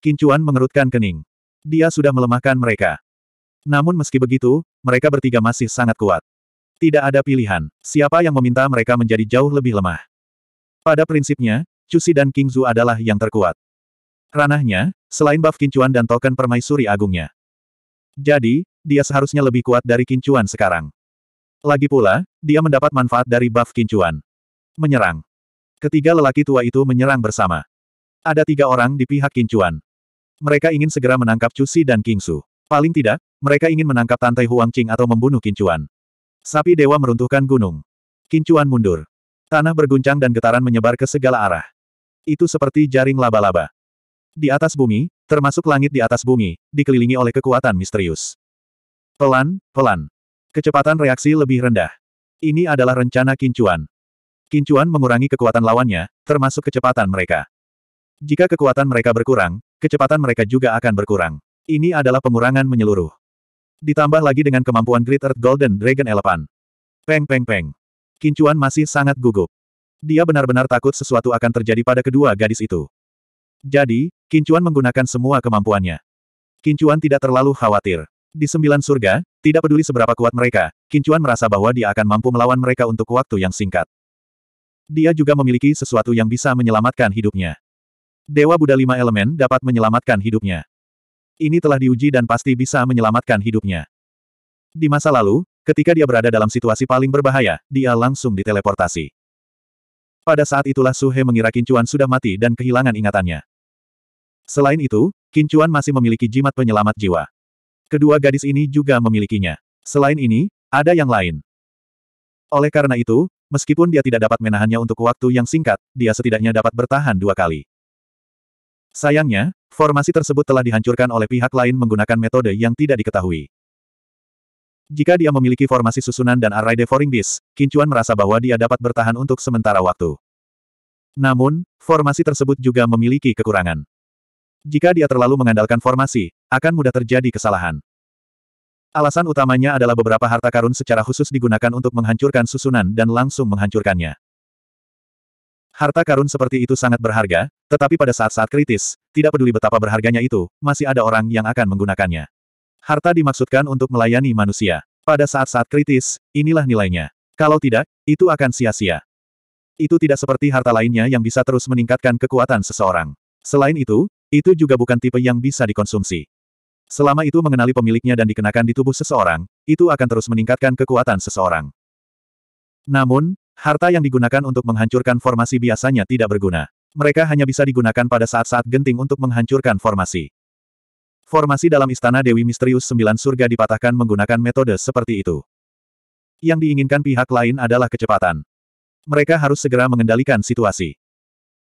Kincuan mengerutkan kening. Dia sudah melemahkan mereka. Namun meski begitu, mereka bertiga masih sangat kuat. Tidak ada pilihan, siapa yang meminta mereka menjadi jauh lebih lemah. Pada prinsipnya, Cusi dan Kingzu adalah yang terkuat. Ranahnya, selain buff Kincuan dan token permaisuri agungnya. Jadi, dia seharusnya lebih kuat dari Kincuan sekarang. Lagi pula, dia mendapat manfaat dari buff Kincuan. Menyerang. Ketiga lelaki tua itu menyerang bersama. Ada tiga orang di pihak Kincuan. Mereka ingin segera menangkap Cusi dan King Su. Paling tidak, mereka ingin menangkap Tantai Huang Qing atau membunuh Kincuan. Sapi dewa meruntuhkan gunung. Kincuan mundur. Tanah berguncang dan getaran menyebar ke segala arah. Itu seperti jaring laba-laba. Di atas bumi, termasuk langit di atas bumi, dikelilingi oleh kekuatan misterius. Pelan, pelan. Kecepatan reaksi lebih rendah. Ini adalah rencana Kincuan. Kincuan mengurangi kekuatan lawannya, termasuk kecepatan mereka. Jika kekuatan mereka berkurang, kecepatan mereka juga akan berkurang. Ini adalah pengurangan menyeluruh. Ditambah lagi dengan kemampuan Great Earth Golden Dragon Elephant. Peng peng peng. Kincuan masih sangat gugup. Dia benar-benar takut sesuatu akan terjadi pada kedua gadis itu. Jadi, Kincuan menggunakan semua kemampuannya. Kincuan tidak terlalu khawatir. Di sembilan surga, tidak peduli seberapa kuat mereka, Kincuan merasa bahwa dia akan mampu melawan mereka untuk waktu yang singkat. Dia juga memiliki sesuatu yang bisa menyelamatkan hidupnya. Dewa Buddha lima elemen dapat menyelamatkan hidupnya. Ini telah diuji dan pasti bisa menyelamatkan hidupnya. Di masa lalu, ketika dia berada dalam situasi paling berbahaya, dia langsung diteleportasi. Pada saat itulah Suhe mengira Kincuan sudah mati dan kehilangan ingatannya. Selain itu, Kincuan masih memiliki jimat penyelamat jiwa. Kedua gadis ini juga memilikinya. Selain ini, ada yang lain. Oleh karena itu, meskipun dia tidak dapat menahannya untuk waktu yang singkat, dia setidaknya dapat bertahan dua kali. Sayangnya, formasi tersebut telah dihancurkan oleh pihak lain menggunakan metode yang tidak diketahui. Jika dia memiliki formasi susunan dan array devouring beast, Kincuan merasa bahwa dia dapat bertahan untuk sementara waktu. Namun, formasi tersebut juga memiliki kekurangan. Jika dia terlalu mengandalkan formasi, akan mudah terjadi kesalahan. Alasan utamanya adalah beberapa harta karun secara khusus digunakan untuk menghancurkan susunan dan langsung menghancurkannya. Harta karun seperti itu sangat berharga, tetapi pada saat-saat kritis, tidak peduli betapa berharganya itu, masih ada orang yang akan menggunakannya. Harta dimaksudkan untuk melayani manusia. Pada saat-saat kritis, inilah nilainya. Kalau tidak, itu akan sia-sia. Itu tidak seperti harta lainnya yang bisa terus meningkatkan kekuatan seseorang. Selain itu, itu juga bukan tipe yang bisa dikonsumsi. Selama itu mengenali pemiliknya dan dikenakan di tubuh seseorang, itu akan terus meningkatkan kekuatan seseorang. Namun, Harta yang digunakan untuk menghancurkan formasi biasanya tidak berguna. Mereka hanya bisa digunakan pada saat-saat genting untuk menghancurkan formasi. Formasi dalam Istana Dewi Misterius Sembilan Surga dipatahkan menggunakan metode seperti itu. Yang diinginkan pihak lain adalah kecepatan. Mereka harus segera mengendalikan situasi.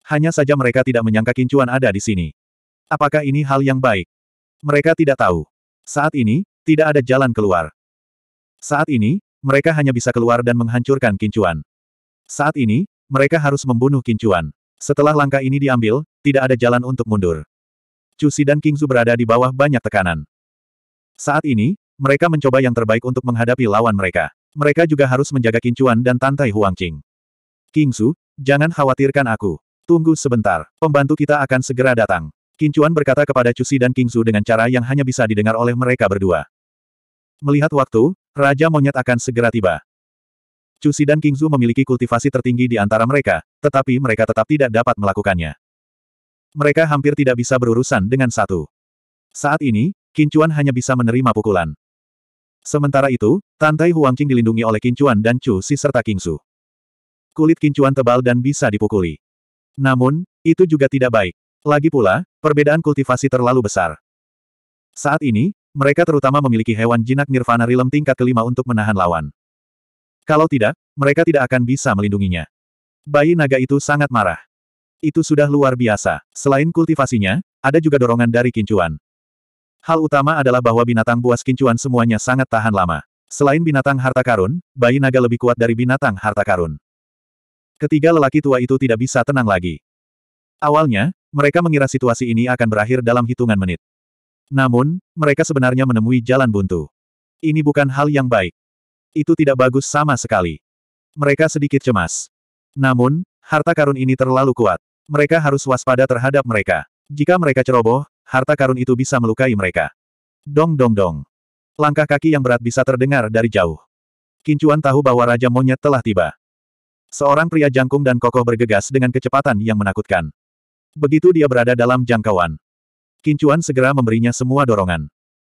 Hanya saja mereka tidak menyangka kincuan ada di sini. Apakah ini hal yang baik? Mereka tidak tahu. Saat ini, tidak ada jalan keluar. Saat ini, mereka hanya bisa keluar dan menghancurkan kincuan. Saat ini, mereka harus membunuh Kincuan. Setelah langkah ini diambil, tidak ada jalan untuk mundur. Cusi dan Kingzu berada di bawah banyak tekanan. Saat ini, mereka mencoba yang terbaik untuk menghadapi lawan mereka. Mereka juga harus menjaga Kincuan dan Tantai Huangqing. Kingzu, jangan khawatirkan aku. Tunggu sebentar, pembantu kita akan segera datang. Kincuan berkata kepada Cusi dan Kingzu dengan cara yang hanya bisa didengar oleh mereka berdua. Melihat waktu, Raja Monyet akan segera tiba. Cusi dan King Zhu memiliki kultivasi tertinggi di antara mereka, tetapi mereka tetap tidak dapat melakukannya. Mereka hampir tidak bisa berurusan dengan satu. Saat ini, Kincuan hanya bisa menerima pukulan. Sementara itu, Tantai Huangqing dilindungi oleh Kincuan dan Chu Si serta King Zhu. Kulit Kincuan tebal dan bisa dipukuli. Namun, itu juga tidak baik. Lagi pula, perbedaan kultivasi terlalu besar. Saat ini, mereka terutama memiliki hewan jinak Nirvana Rilem tingkat kelima untuk menahan lawan. Kalau tidak, mereka tidak akan bisa melindunginya. Bayi naga itu sangat marah. Itu sudah luar biasa. Selain kultivasinya, ada juga dorongan dari kincuan. Hal utama adalah bahwa binatang buas kincuan semuanya sangat tahan lama. Selain binatang harta karun, bayi naga lebih kuat dari binatang harta karun. Ketiga lelaki tua itu tidak bisa tenang lagi. Awalnya, mereka mengira situasi ini akan berakhir dalam hitungan menit. Namun, mereka sebenarnya menemui jalan buntu. Ini bukan hal yang baik. Itu tidak bagus sama sekali. Mereka sedikit cemas. Namun, harta karun ini terlalu kuat. Mereka harus waspada terhadap mereka. Jika mereka ceroboh, harta karun itu bisa melukai mereka. Dong dong dong. Langkah kaki yang berat bisa terdengar dari jauh. Kincuan tahu bahwa Raja Monyet telah tiba. Seorang pria jangkung dan kokoh bergegas dengan kecepatan yang menakutkan. Begitu dia berada dalam jangkauan. Kincuan segera memberinya semua dorongan.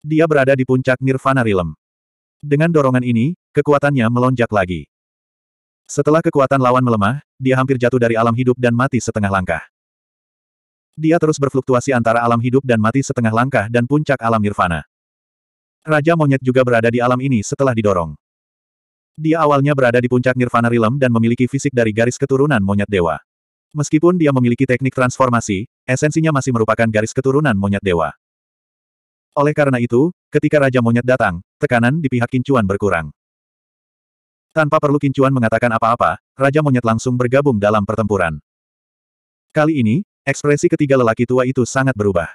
Dia berada di puncak Nirvana rilem. Dengan dorongan ini, Kekuatannya melonjak lagi. Setelah kekuatan lawan melemah, dia hampir jatuh dari alam hidup dan mati setengah langkah. Dia terus berfluktuasi antara alam hidup dan mati setengah langkah dan puncak alam nirvana. Raja monyet juga berada di alam ini setelah didorong. Dia awalnya berada di puncak nirvana rilem dan memiliki fisik dari garis keturunan monyet dewa. Meskipun dia memiliki teknik transformasi, esensinya masih merupakan garis keturunan monyet dewa. Oleh karena itu, ketika Raja Monyet datang, tekanan di pihak Kincuan berkurang. Tanpa perlu Kincuan mengatakan apa-apa, Raja Monyet langsung bergabung dalam pertempuran. Kali ini, ekspresi ketiga lelaki tua itu sangat berubah.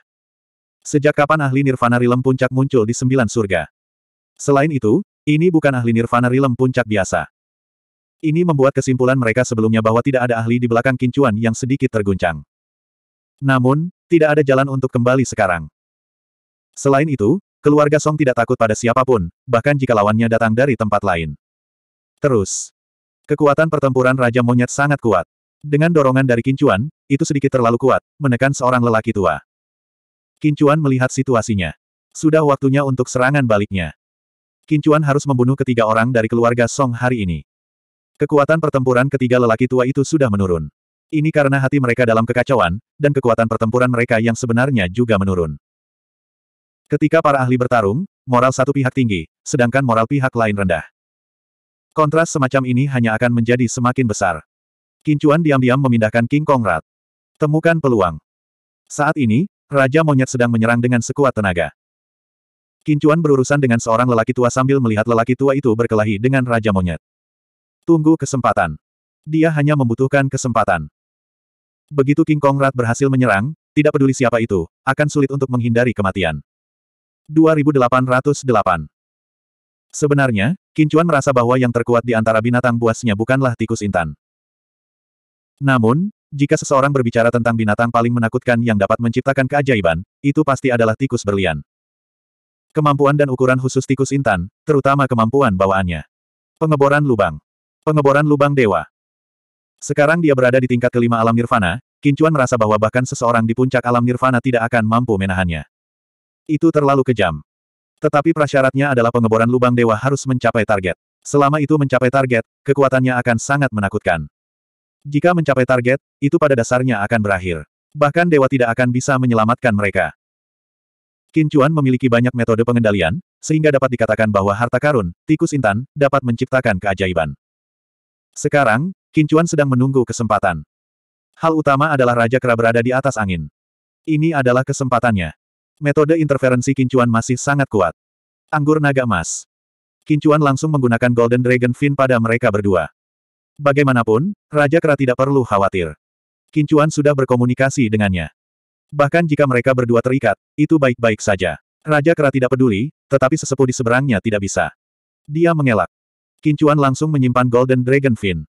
Sejak kapan ahli Nirvana Rilem Puncak muncul di sembilan surga? Selain itu, ini bukan ahli Nirvana Rilem Puncak biasa. Ini membuat kesimpulan mereka sebelumnya bahwa tidak ada ahli di belakang Kincuan yang sedikit terguncang. Namun, tidak ada jalan untuk kembali sekarang. Selain itu, keluarga Song tidak takut pada siapapun, bahkan jika lawannya datang dari tempat lain. Terus. Kekuatan pertempuran Raja Monyet sangat kuat. Dengan dorongan dari Kincuan, itu sedikit terlalu kuat, menekan seorang lelaki tua. Kincuan melihat situasinya. Sudah waktunya untuk serangan baliknya. Kincuan harus membunuh ketiga orang dari keluarga Song hari ini. Kekuatan pertempuran ketiga lelaki tua itu sudah menurun. Ini karena hati mereka dalam kekacauan, dan kekuatan pertempuran mereka yang sebenarnya juga menurun. Ketika para ahli bertarung, moral satu pihak tinggi, sedangkan moral pihak lain rendah. Kontras semacam ini hanya akan menjadi semakin besar. Kincuan diam-diam memindahkan King Kong Rat. Temukan peluang. Saat ini, Raja Monyet sedang menyerang dengan sekuat tenaga. Kincuan berurusan dengan seorang lelaki tua sambil melihat lelaki tua itu berkelahi dengan Raja Monyet. Tunggu kesempatan. Dia hanya membutuhkan kesempatan. Begitu King Kong Rat berhasil menyerang, tidak peduli siapa itu, akan sulit untuk menghindari kematian. 2808 Sebenarnya, Kincuan merasa bahwa yang terkuat di antara binatang buasnya bukanlah tikus intan. Namun, jika seseorang berbicara tentang binatang paling menakutkan yang dapat menciptakan keajaiban, itu pasti adalah tikus berlian. Kemampuan dan ukuran khusus tikus intan, terutama kemampuan bawaannya. Pengeboran lubang. Pengeboran lubang dewa. Sekarang dia berada di tingkat kelima alam nirvana, Kincuan merasa bahwa bahkan seseorang di puncak alam nirvana tidak akan mampu menahannya. Itu terlalu kejam. Tetapi prasyaratnya adalah pengeboran lubang dewa harus mencapai target. Selama itu mencapai target, kekuatannya akan sangat menakutkan. Jika mencapai target, itu pada dasarnya akan berakhir. Bahkan dewa tidak akan bisa menyelamatkan mereka. Kincuan memiliki banyak metode pengendalian, sehingga dapat dikatakan bahwa harta karun, tikus intan, dapat menciptakan keajaiban. Sekarang, Kincuan sedang menunggu kesempatan. Hal utama adalah Raja Kera berada di atas angin. Ini adalah kesempatannya. Metode interferensi kincuan masih sangat kuat. Anggur naga emas. Kincuan langsung menggunakan Golden Dragon Fin pada mereka berdua. Bagaimanapun, Raja Kera tidak perlu khawatir. Kincuan sudah berkomunikasi dengannya. Bahkan jika mereka berdua terikat, itu baik-baik saja. Raja Kera tidak peduli, tetapi sesepuh di seberangnya tidak bisa. Dia mengelak. Kincuan langsung menyimpan Golden Dragon Fin.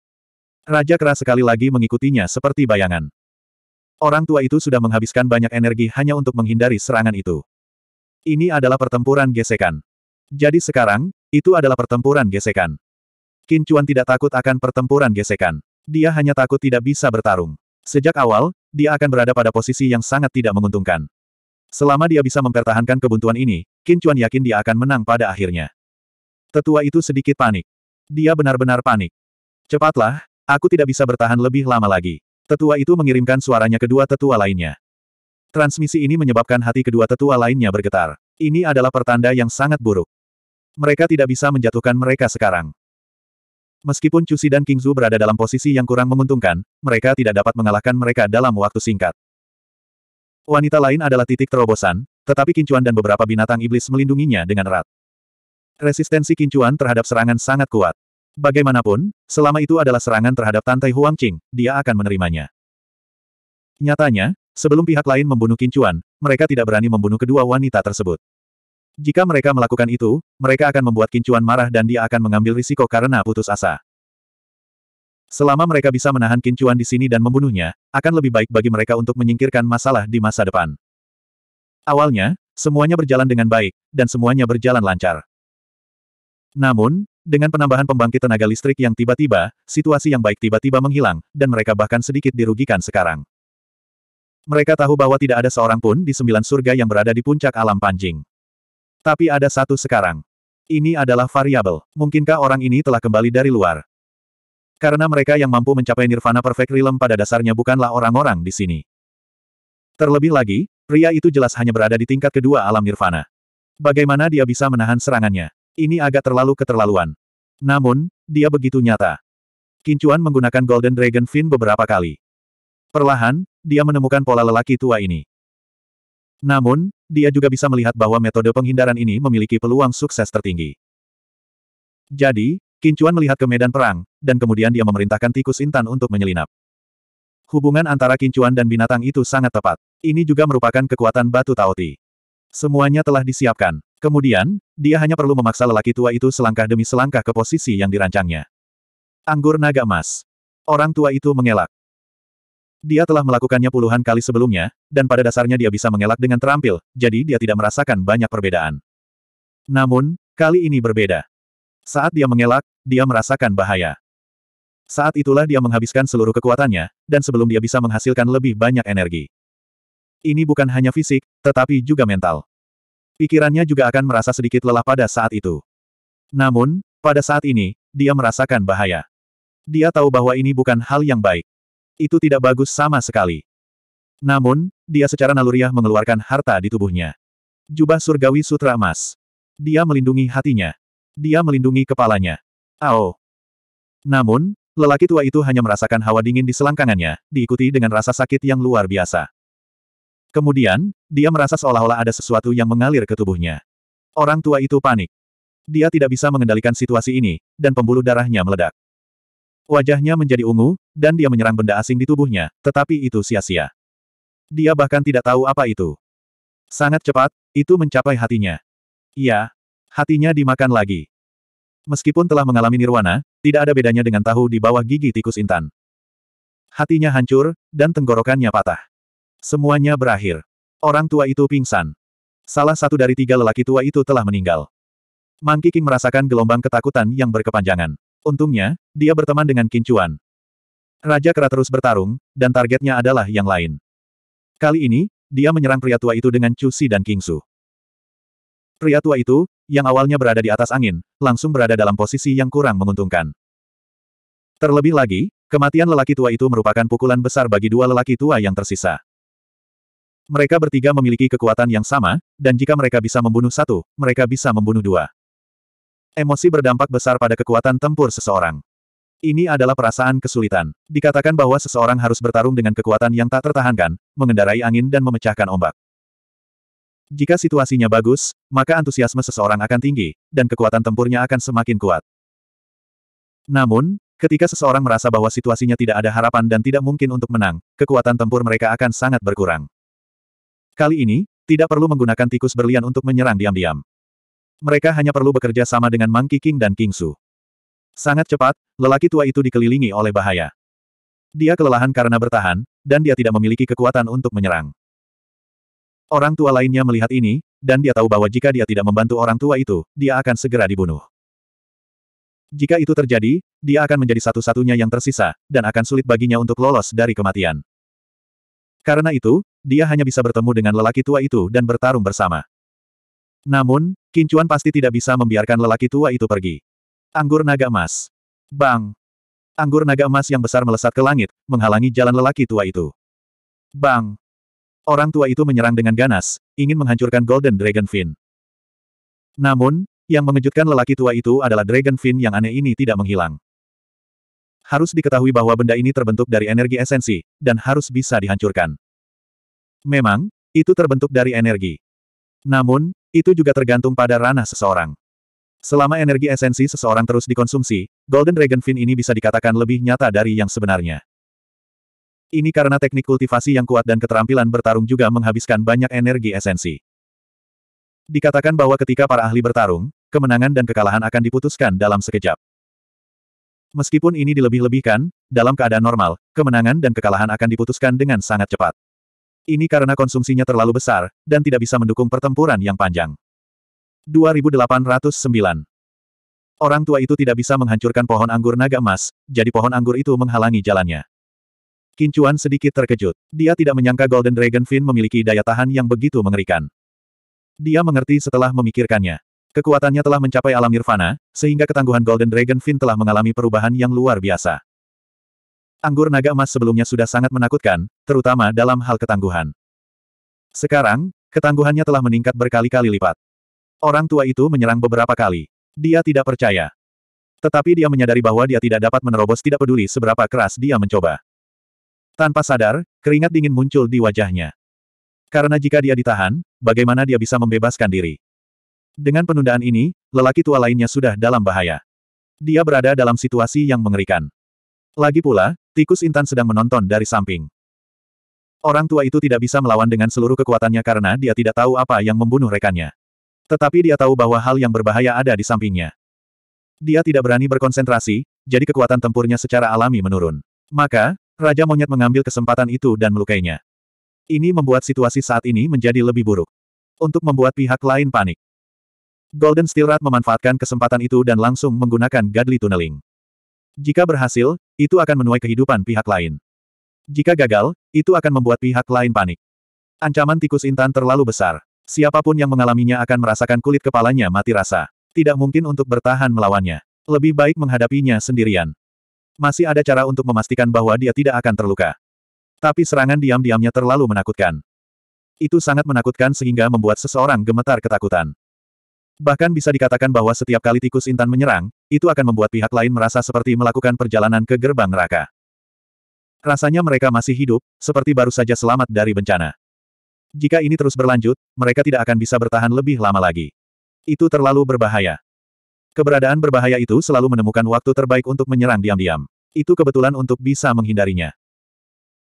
Raja Kera sekali lagi mengikutinya seperti bayangan. Orang tua itu sudah menghabiskan banyak energi hanya untuk menghindari serangan itu. Ini adalah pertempuran gesekan. Jadi sekarang, itu adalah pertempuran gesekan. Qin Chuan tidak takut akan pertempuran gesekan. Dia hanya takut tidak bisa bertarung. Sejak awal, dia akan berada pada posisi yang sangat tidak menguntungkan. Selama dia bisa mempertahankan kebuntuan ini, Qin Chuan yakin dia akan menang pada akhirnya. Tetua itu sedikit panik. Dia benar-benar panik. Cepatlah, aku tidak bisa bertahan lebih lama lagi. Tetua itu mengirimkan suaranya kedua tetua lainnya. Transmisi ini menyebabkan hati kedua tetua lainnya bergetar. Ini adalah pertanda yang sangat buruk. Mereka tidak bisa menjatuhkan mereka sekarang. Meskipun Cusi dan Kingzu berada dalam posisi yang kurang menguntungkan, mereka tidak dapat mengalahkan mereka dalam waktu singkat. Wanita lain adalah titik terobosan, tetapi Kincuan dan beberapa binatang iblis melindunginya dengan erat. Resistensi Kincuan terhadap serangan sangat kuat. Bagaimanapun, selama itu adalah serangan terhadap Tantai Huang Qing, dia akan menerimanya. Nyatanya, sebelum pihak lain membunuh Kincuan, mereka tidak berani membunuh kedua wanita tersebut. Jika mereka melakukan itu, mereka akan membuat Kincuan marah dan dia akan mengambil risiko karena putus asa. Selama mereka bisa menahan Kincuan di sini dan membunuhnya, akan lebih baik bagi mereka untuk menyingkirkan masalah di masa depan. Awalnya, semuanya berjalan dengan baik, dan semuanya berjalan lancar. Namun, dengan penambahan pembangkit tenaga listrik yang tiba-tiba, situasi yang baik tiba-tiba menghilang, dan mereka bahkan sedikit dirugikan sekarang. Mereka tahu bahwa tidak ada seorang pun di sembilan surga yang berada di puncak alam panjing. Tapi ada satu sekarang. Ini adalah variabel. Mungkinkah orang ini telah kembali dari luar? Karena mereka yang mampu mencapai nirvana perfect realm pada dasarnya bukanlah orang-orang di sini. Terlebih lagi, pria itu jelas hanya berada di tingkat kedua alam nirvana. Bagaimana dia bisa menahan serangannya? Ini agak terlalu keterlaluan. Namun, dia begitu nyata. Kincuan menggunakan Golden Dragon Fin beberapa kali. Perlahan, dia menemukan pola lelaki tua ini. Namun, dia juga bisa melihat bahwa metode penghindaran ini memiliki peluang sukses tertinggi. Jadi, Kincuan melihat ke medan perang, dan kemudian dia memerintahkan tikus intan untuk menyelinap. Hubungan antara Kincuan dan binatang itu sangat tepat. Ini juga merupakan kekuatan batu Taoti. Semuanya telah disiapkan. Kemudian, dia hanya perlu memaksa lelaki tua itu selangkah demi selangkah ke posisi yang dirancangnya. Anggur naga emas. Orang tua itu mengelak. Dia telah melakukannya puluhan kali sebelumnya, dan pada dasarnya dia bisa mengelak dengan terampil, jadi dia tidak merasakan banyak perbedaan. Namun, kali ini berbeda. Saat dia mengelak, dia merasakan bahaya. Saat itulah dia menghabiskan seluruh kekuatannya, dan sebelum dia bisa menghasilkan lebih banyak energi. Ini bukan hanya fisik, tetapi juga mental. Pikirannya juga akan merasa sedikit lelah pada saat itu. Namun, pada saat ini, dia merasakan bahaya. Dia tahu bahwa ini bukan hal yang baik. Itu tidak bagus sama sekali. Namun, dia secara naluriah mengeluarkan harta di tubuhnya. Jubah surgawi sutra emas. Dia melindungi hatinya. Dia melindungi kepalanya. Ao. Namun, lelaki tua itu hanya merasakan hawa dingin di selangkangannya, diikuti dengan rasa sakit yang luar biasa. Kemudian, dia merasa seolah-olah ada sesuatu yang mengalir ke tubuhnya. Orang tua itu panik. Dia tidak bisa mengendalikan situasi ini, dan pembuluh darahnya meledak. Wajahnya menjadi ungu, dan dia menyerang benda asing di tubuhnya, tetapi itu sia-sia. Dia bahkan tidak tahu apa itu. Sangat cepat, itu mencapai hatinya. Iya, hatinya dimakan lagi. Meskipun telah mengalami nirwana, tidak ada bedanya dengan tahu di bawah gigi tikus intan. Hatinya hancur, dan tenggorokannya patah. Semuanya berakhir. Orang tua itu pingsan. Salah satu dari tiga lelaki tua itu telah meninggal. Monkey King merasakan gelombang ketakutan yang berkepanjangan. Untungnya, dia berteman dengan Kincuan. Raja Kera terus bertarung, dan targetnya adalah yang lain. Kali ini, dia menyerang pria tua itu dengan Cusi dan Kingsu. Pria tua itu, yang awalnya berada di atas angin, langsung berada dalam posisi yang kurang menguntungkan. Terlebih lagi, kematian lelaki tua itu merupakan pukulan besar bagi dua lelaki tua yang tersisa. Mereka bertiga memiliki kekuatan yang sama, dan jika mereka bisa membunuh satu, mereka bisa membunuh dua. Emosi berdampak besar pada kekuatan tempur seseorang. Ini adalah perasaan kesulitan. Dikatakan bahwa seseorang harus bertarung dengan kekuatan yang tak tertahankan, mengendarai angin dan memecahkan ombak. Jika situasinya bagus, maka antusiasme seseorang akan tinggi, dan kekuatan tempurnya akan semakin kuat. Namun, ketika seseorang merasa bahwa situasinya tidak ada harapan dan tidak mungkin untuk menang, kekuatan tempur mereka akan sangat berkurang. Kali ini, tidak perlu menggunakan tikus berlian untuk menyerang diam-diam. Mereka hanya perlu bekerja sama dengan Monkey King dan King Su. Sangat cepat, lelaki tua itu dikelilingi oleh bahaya. Dia kelelahan karena bertahan, dan dia tidak memiliki kekuatan untuk menyerang. Orang tua lainnya melihat ini, dan dia tahu bahwa jika dia tidak membantu orang tua itu, dia akan segera dibunuh. Jika itu terjadi, dia akan menjadi satu-satunya yang tersisa, dan akan sulit baginya untuk lolos dari kematian. Karena itu, dia hanya bisa bertemu dengan lelaki tua itu dan bertarung bersama. Namun, Kincuan pasti tidak bisa membiarkan lelaki tua itu pergi. Anggur naga emas. Bang! Anggur naga emas yang besar melesat ke langit, menghalangi jalan lelaki tua itu. Bang! Orang tua itu menyerang dengan ganas, ingin menghancurkan Golden Dragon Fin. Namun, yang mengejutkan lelaki tua itu adalah Dragon Fin yang aneh ini tidak menghilang harus diketahui bahwa benda ini terbentuk dari energi esensi, dan harus bisa dihancurkan. Memang, itu terbentuk dari energi. Namun, itu juga tergantung pada ranah seseorang. Selama energi esensi seseorang terus dikonsumsi, Golden Dragon Fin ini bisa dikatakan lebih nyata dari yang sebenarnya. Ini karena teknik kultivasi yang kuat dan keterampilan bertarung juga menghabiskan banyak energi esensi. Dikatakan bahwa ketika para ahli bertarung, kemenangan dan kekalahan akan diputuskan dalam sekejap. Meskipun ini dilebih-lebihkan, dalam keadaan normal, kemenangan dan kekalahan akan diputuskan dengan sangat cepat. Ini karena konsumsinya terlalu besar, dan tidak bisa mendukung pertempuran yang panjang. 2809 Orang tua itu tidak bisa menghancurkan pohon anggur naga emas, jadi pohon anggur itu menghalangi jalannya. Kincuan sedikit terkejut. Dia tidak menyangka Golden Dragon Fin memiliki daya tahan yang begitu mengerikan. Dia mengerti setelah memikirkannya. Kekuatannya telah mencapai alam nirvana, sehingga ketangguhan Golden Dragon Fin telah mengalami perubahan yang luar biasa. Anggur naga emas sebelumnya sudah sangat menakutkan, terutama dalam hal ketangguhan. Sekarang, ketangguhannya telah meningkat berkali-kali lipat. Orang tua itu menyerang beberapa kali. Dia tidak percaya. Tetapi dia menyadari bahwa dia tidak dapat menerobos tidak peduli seberapa keras dia mencoba. Tanpa sadar, keringat dingin muncul di wajahnya. Karena jika dia ditahan, bagaimana dia bisa membebaskan diri? Dengan penundaan ini, lelaki tua lainnya sudah dalam bahaya. Dia berada dalam situasi yang mengerikan. Lagi pula, tikus intan sedang menonton dari samping. Orang tua itu tidak bisa melawan dengan seluruh kekuatannya karena dia tidak tahu apa yang membunuh rekannya. Tetapi dia tahu bahwa hal yang berbahaya ada di sampingnya. Dia tidak berani berkonsentrasi, jadi kekuatan tempurnya secara alami menurun. Maka, Raja Monyet mengambil kesempatan itu dan melukainya. Ini membuat situasi saat ini menjadi lebih buruk. Untuk membuat pihak lain panik. Golden Steel Rat memanfaatkan kesempatan itu dan langsung menggunakan Godly Tunneling. Jika berhasil, itu akan menuai kehidupan pihak lain. Jika gagal, itu akan membuat pihak lain panik. Ancaman tikus intan terlalu besar. Siapapun yang mengalaminya akan merasakan kulit kepalanya mati rasa. Tidak mungkin untuk bertahan melawannya. Lebih baik menghadapinya sendirian. Masih ada cara untuk memastikan bahwa dia tidak akan terluka. Tapi serangan diam-diamnya terlalu menakutkan. Itu sangat menakutkan sehingga membuat seseorang gemetar ketakutan. Bahkan bisa dikatakan bahwa setiap kali tikus intan menyerang, itu akan membuat pihak lain merasa seperti melakukan perjalanan ke gerbang neraka. Rasanya mereka masih hidup, seperti baru saja selamat dari bencana. Jika ini terus berlanjut, mereka tidak akan bisa bertahan lebih lama lagi. Itu terlalu berbahaya. Keberadaan berbahaya itu selalu menemukan waktu terbaik untuk menyerang diam-diam. Itu kebetulan untuk bisa menghindarinya.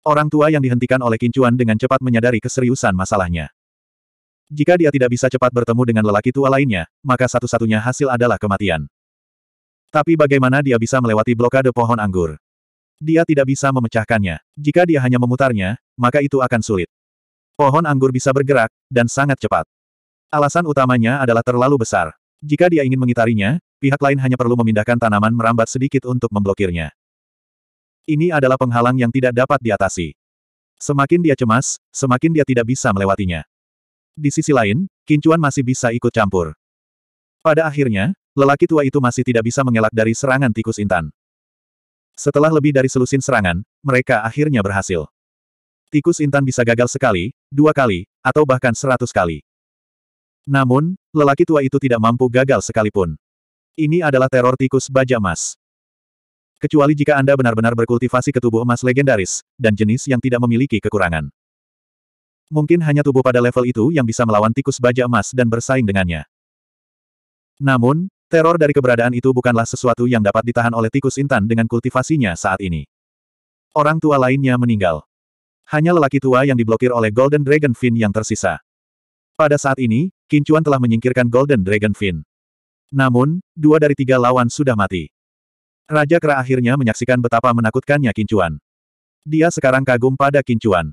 Orang tua yang dihentikan oleh kincuan dengan cepat menyadari keseriusan masalahnya. Jika dia tidak bisa cepat bertemu dengan lelaki tua lainnya, maka satu-satunya hasil adalah kematian. Tapi bagaimana dia bisa melewati blokade pohon anggur? Dia tidak bisa memecahkannya. Jika dia hanya memutarnya, maka itu akan sulit. Pohon anggur bisa bergerak, dan sangat cepat. Alasan utamanya adalah terlalu besar. Jika dia ingin mengitarinya, pihak lain hanya perlu memindahkan tanaman merambat sedikit untuk memblokirnya. Ini adalah penghalang yang tidak dapat diatasi. Semakin dia cemas, semakin dia tidak bisa melewatinya. Di sisi lain, Kincuan masih bisa ikut campur. Pada akhirnya, lelaki tua itu masih tidak bisa mengelak dari serangan tikus intan. Setelah lebih dari selusin serangan, mereka akhirnya berhasil. Tikus intan bisa gagal sekali, dua kali, atau bahkan seratus kali. Namun, lelaki tua itu tidak mampu gagal sekalipun. Ini adalah teror tikus baja emas. Kecuali jika Anda benar-benar berkultivasi ke tubuh emas legendaris, dan jenis yang tidak memiliki kekurangan. Mungkin hanya tubuh pada level itu yang bisa melawan tikus baja emas dan bersaing dengannya. Namun, teror dari keberadaan itu bukanlah sesuatu yang dapat ditahan oleh tikus intan dengan kultivasinya saat ini. Orang tua lainnya meninggal. Hanya lelaki tua yang diblokir oleh Golden Dragon Fin yang tersisa. Pada saat ini, Kincuan telah menyingkirkan Golden Dragon Fin. Namun, dua dari tiga lawan sudah mati. Raja Kera akhirnya menyaksikan betapa menakutkannya Kincuan. Dia sekarang kagum pada Kincuan.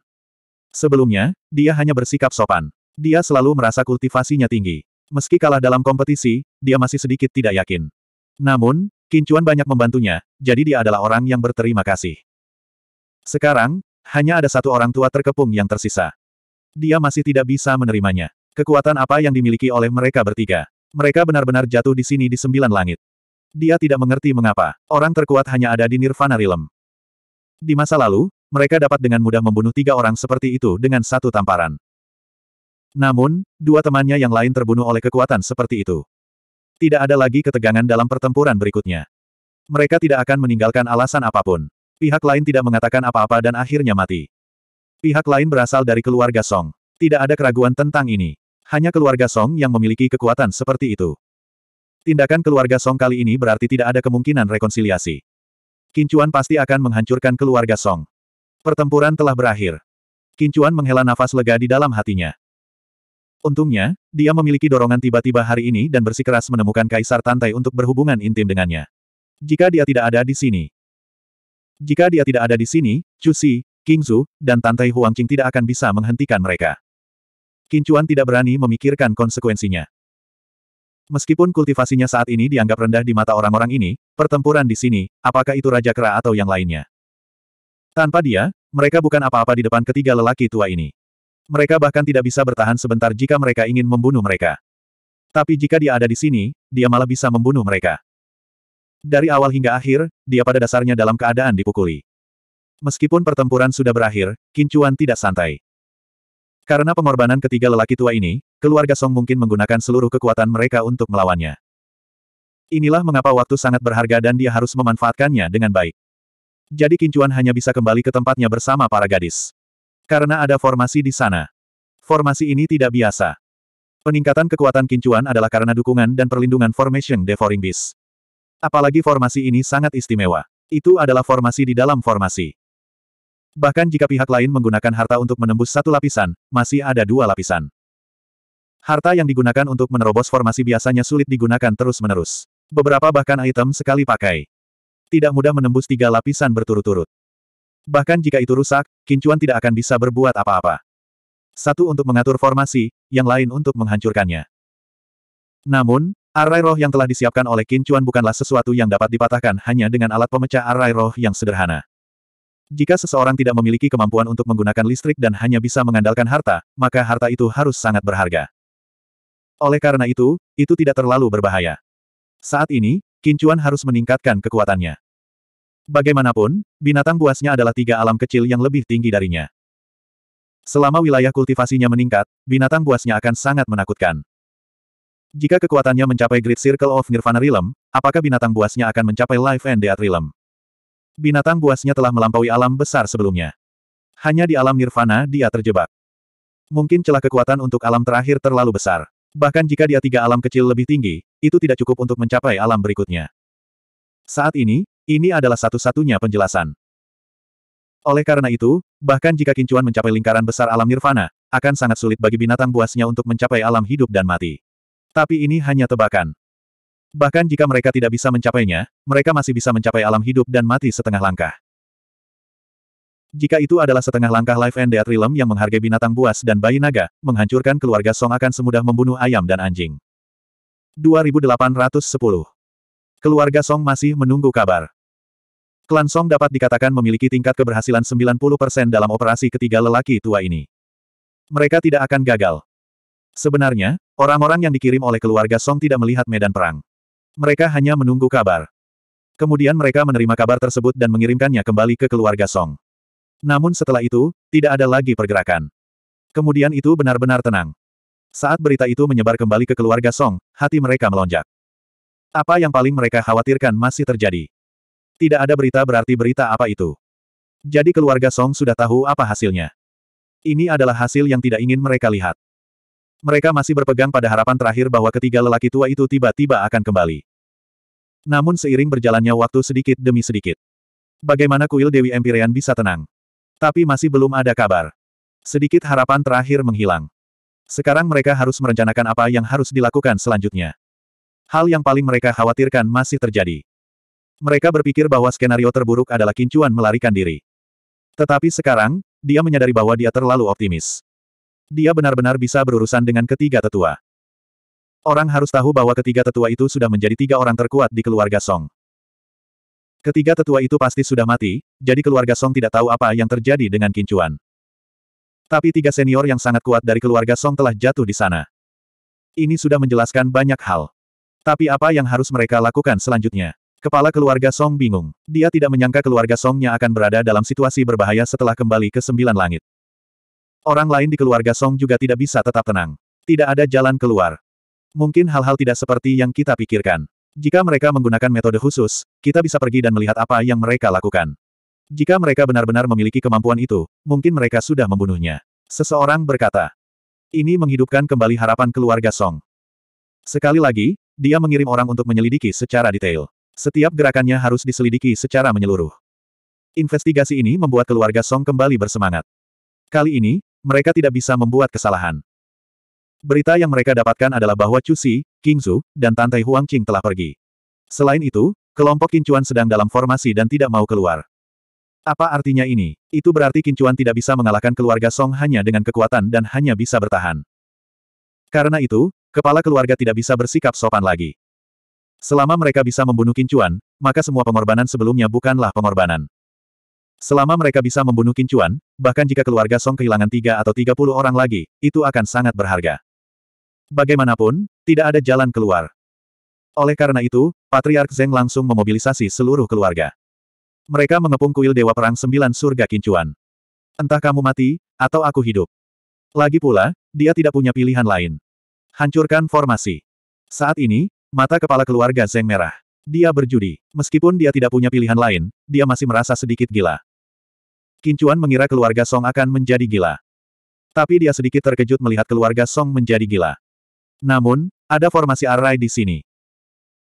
Sebelumnya, dia hanya bersikap sopan. Dia selalu merasa kultivasinya tinggi. Meski kalah dalam kompetisi, dia masih sedikit tidak yakin. Namun, Kincuan banyak membantunya, jadi dia adalah orang yang berterima kasih. Sekarang, hanya ada satu orang tua terkepung yang tersisa. Dia masih tidak bisa menerimanya. Kekuatan apa yang dimiliki oleh mereka bertiga? Mereka benar-benar jatuh di sini di sembilan langit. Dia tidak mengerti mengapa. Orang terkuat hanya ada di Nirvana Realm. Di masa lalu, mereka dapat dengan mudah membunuh tiga orang seperti itu dengan satu tamparan. Namun, dua temannya yang lain terbunuh oleh kekuatan seperti itu. Tidak ada lagi ketegangan dalam pertempuran berikutnya. Mereka tidak akan meninggalkan alasan apapun. Pihak lain tidak mengatakan apa-apa dan akhirnya mati. Pihak lain berasal dari keluarga Song. Tidak ada keraguan tentang ini. Hanya keluarga Song yang memiliki kekuatan seperti itu. Tindakan keluarga Song kali ini berarti tidak ada kemungkinan rekonsiliasi. Kincuan pasti akan menghancurkan keluarga Song. Pertempuran telah berakhir. Kincuan menghela nafas lega di dalam hatinya. Untungnya, dia memiliki dorongan tiba-tiba hari ini dan bersikeras menemukan Kaisar Tantai untuk berhubungan intim dengannya. Jika dia tidak ada di sini. Jika dia tidak ada di sini, King Kingzu, dan Tantai Huangqing tidak akan bisa menghentikan mereka. Kincuan tidak berani memikirkan konsekuensinya. Meskipun kultivasinya saat ini dianggap rendah di mata orang-orang ini, pertempuran di sini, apakah itu Raja Kera atau yang lainnya? Tanpa dia, mereka bukan apa-apa di depan ketiga lelaki tua ini. Mereka bahkan tidak bisa bertahan sebentar jika mereka ingin membunuh mereka. Tapi jika dia ada di sini, dia malah bisa membunuh mereka. Dari awal hingga akhir, dia pada dasarnya dalam keadaan dipukuli. Meskipun pertempuran sudah berakhir, Kincuan tidak santai. Karena pengorbanan ketiga lelaki tua ini, keluarga Song mungkin menggunakan seluruh kekuatan mereka untuk melawannya. Inilah mengapa waktu sangat berharga dan dia harus memanfaatkannya dengan baik. Jadi Kincuan hanya bisa kembali ke tempatnya bersama para gadis. Karena ada formasi di sana. Formasi ini tidak biasa. Peningkatan kekuatan Kincuan adalah karena dukungan dan perlindungan Formation Devouring Beast. Apalagi formasi ini sangat istimewa. Itu adalah formasi di dalam formasi. Bahkan jika pihak lain menggunakan harta untuk menembus satu lapisan, masih ada dua lapisan. Harta yang digunakan untuk menerobos formasi biasanya sulit digunakan terus-menerus. Beberapa bahkan item sekali pakai tidak mudah menembus tiga lapisan berturut-turut. Bahkan jika itu rusak, Kincuan tidak akan bisa berbuat apa-apa. Satu untuk mengatur formasi, yang lain untuk menghancurkannya. Namun, arai roh yang telah disiapkan oleh Kincuan bukanlah sesuatu yang dapat dipatahkan hanya dengan alat pemecah arai roh yang sederhana. Jika seseorang tidak memiliki kemampuan untuk menggunakan listrik dan hanya bisa mengandalkan harta, maka harta itu harus sangat berharga. Oleh karena itu, itu tidak terlalu berbahaya. Saat ini, Kincuan harus meningkatkan kekuatannya. Bagaimanapun, binatang buasnya adalah tiga alam kecil yang lebih tinggi darinya. Selama wilayah kultivasinya meningkat, binatang buasnya akan sangat menakutkan. Jika kekuatannya mencapai Great Circle of Nirvana Realm, apakah binatang buasnya akan mencapai Life and Death Realm? Binatang buasnya telah melampaui alam besar sebelumnya. Hanya di alam Nirvana dia terjebak. Mungkin celah kekuatan untuk alam terakhir terlalu besar. Bahkan jika dia tiga alam kecil lebih tinggi, itu tidak cukup untuk mencapai alam berikutnya. Saat ini, ini adalah satu-satunya penjelasan. Oleh karena itu, bahkan jika kincuan mencapai lingkaran besar alam nirvana, akan sangat sulit bagi binatang buasnya untuk mencapai alam hidup dan mati. Tapi ini hanya tebakan. Bahkan jika mereka tidak bisa mencapainya, mereka masih bisa mencapai alam hidup dan mati setengah langkah. Jika itu adalah setengah langkah Life and Death Realm yang menghargai binatang buas dan bayi naga, menghancurkan keluarga Song akan semudah membunuh ayam dan anjing. 2810 Keluarga Song masih menunggu kabar. Klan Song dapat dikatakan memiliki tingkat keberhasilan 90% dalam operasi ketiga lelaki tua ini. Mereka tidak akan gagal. Sebenarnya, orang-orang yang dikirim oleh keluarga Song tidak melihat medan perang. Mereka hanya menunggu kabar. Kemudian mereka menerima kabar tersebut dan mengirimkannya kembali ke keluarga Song. Namun setelah itu, tidak ada lagi pergerakan. Kemudian itu benar-benar tenang. Saat berita itu menyebar kembali ke keluarga Song, hati mereka melonjak. Apa yang paling mereka khawatirkan masih terjadi. Tidak ada berita berarti berita apa itu. Jadi keluarga Song sudah tahu apa hasilnya. Ini adalah hasil yang tidak ingin mereka lihat. Mereka masih berpegang pada harapan terakhir bahwa ketiga lelaki tua itu tiba-tiba akan kembali. Namun seiring berjalannya waktu sedikit demi sedikit. Bagaimana kuil Dewi Empyrean bisa tenang? Tapi masih belum ada kabar. Sedikit harapan terakhir menghilang. Sekarang mereka harus merencanakan apa yang harus dilakukan selanjutnya. Hal yang paling mereka khawatirkan masih terjadi. Mereka berpikir bahwa skenario terburuk adalah Kincuan melarikan diri. Tetapi sekarang, dia menyadari bahwa dia terlalu optimis. Dia benar-benar bisa berurusan dengan ketiga tetua. Orang harus tahu bahwa ketiga tetua itu sudah menjadi tiga orang terkuat di keluarga Song. Ketiga tetua itu pasti sudah mati, jadi keluarga Song tidak tahu apa yang terjadi dengan Kincuan. Tapi tiga senior yang sangat kuat dari keluarga Song telah jatuh di sana. Ini sudah menjelaskan banyak hal. Tapi apa yang harus mereka lakukan selanjutnya? Kepala keluarga Song bingung. Dia tidak menyangka keluarga Songnya akan berada dalam situasi berbahaya setelah kembali ke sembilan langit. Orang lain di keluarga Song juga tidak bisa tetap tenang. Tidak ada jalan keluar. Mungkin hal-hal tidak seperti yang kita pikirkan. Jika mereka menggunakan metode khusus, kita bisa pergi dan melihat apa yang mereka lakukan. Jika mereka benar-benar memiliki kemampuan itu, mungkin mereka sudah membunuhnya. Seseorang berkata, ini menghidupkan kembali harapan keluarga Song. Sekali lagi, dia mengirim orang untuk menyelidiki secara detail. Setiap gerakannya harus diselidiki secara menyeluruh. Investigasi ini membuat keluarga Song kembali bersemangat. Kali ini, mereka tidak bisa membuat kesalahan. Berita yang mereka dapatkan adalah bahwa Chu Xi, King Zhu, dan Tante Huang Qing telah pergi. Selain itu, kelompok Kincuan sedang dalam formasi dan tidak mau keluar. Apa artinya ini? Itu berarti Kincuan tidak bisa mengalahkan keluarga Song hanya dengan kekuatan dan hanya bisa bertahan. Karena itu, Kepala keluarga tidak bisa bersikap sopan lagi. Selama mereka bisa membunuh kincuan, maka semua pengorbanan sebelumnya bukanlah pengorbanan. Selama mereka bisa membunuh kincuan, bahkan jika keluarga Song kehilangan tiga atau tiga puluh orang lagi, itu akan sangat berharga. Bagaimanapun, tidak ada jalan keluar. Oleh karena itu, Patriark Zeng langsung memobilisasi seluruh keluarga. Mereka mengepung kuil Dewa Perang Sembilan Surga Kincuan. Entah kamu mati, atau aku hidup. Lagi pula, dia tidak punya pilihan lain. Hancurkan formasi. Saat ini, mata kepala keluarga Zeng merah. Dia berjudi. Meskipun dia tidak punya pilihan lain, dia masih merasa sedikit gila. Kincuan mengira keluarga Song akan menjadi gila. Tapi dia sedikit terkejut melihat keluarga Song menjadi gila. Namun, ada formasi Arai di sini.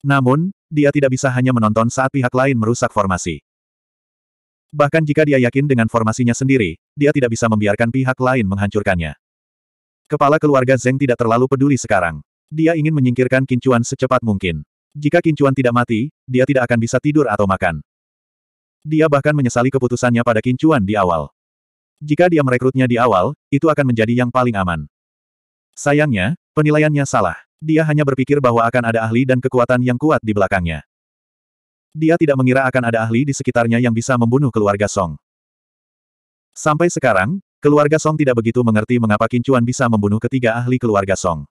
Namun, dia tidak bisa hanya menonton saat pihak lain merusak formasi. Bahkan jika dia yakin dengan formasinya sendiri, dia tidak bisa membiarkan pihak lain menghancurkannya. Kepala keluarga Zeng tidak terlalu peduli sekarang. Dia ingin menyingkirkan Kincuan secepat mungkin. Jika Kincuan tidak mati, dia tidak akan bisa tidur atau makan. Dia bahkan menyesali keputusannya pada Kincuan di awal. Jika dia merekrutnya di awal, itu akan menjadi yang paling aman. Sayangnya, penilaiannya salah. Dia hanya berpikir bahwa akan ada ahli dan kekuatan yang kuat di belakangnya. Dia tidak mengira akan ada ahli di sekitarnya yang bisa membunuh keluarga Song. Sampai sekarang, Keluarga Song tidak begitu mengerti mengapa Kincuan bisa membunuh ketiga ahli keluarga Song.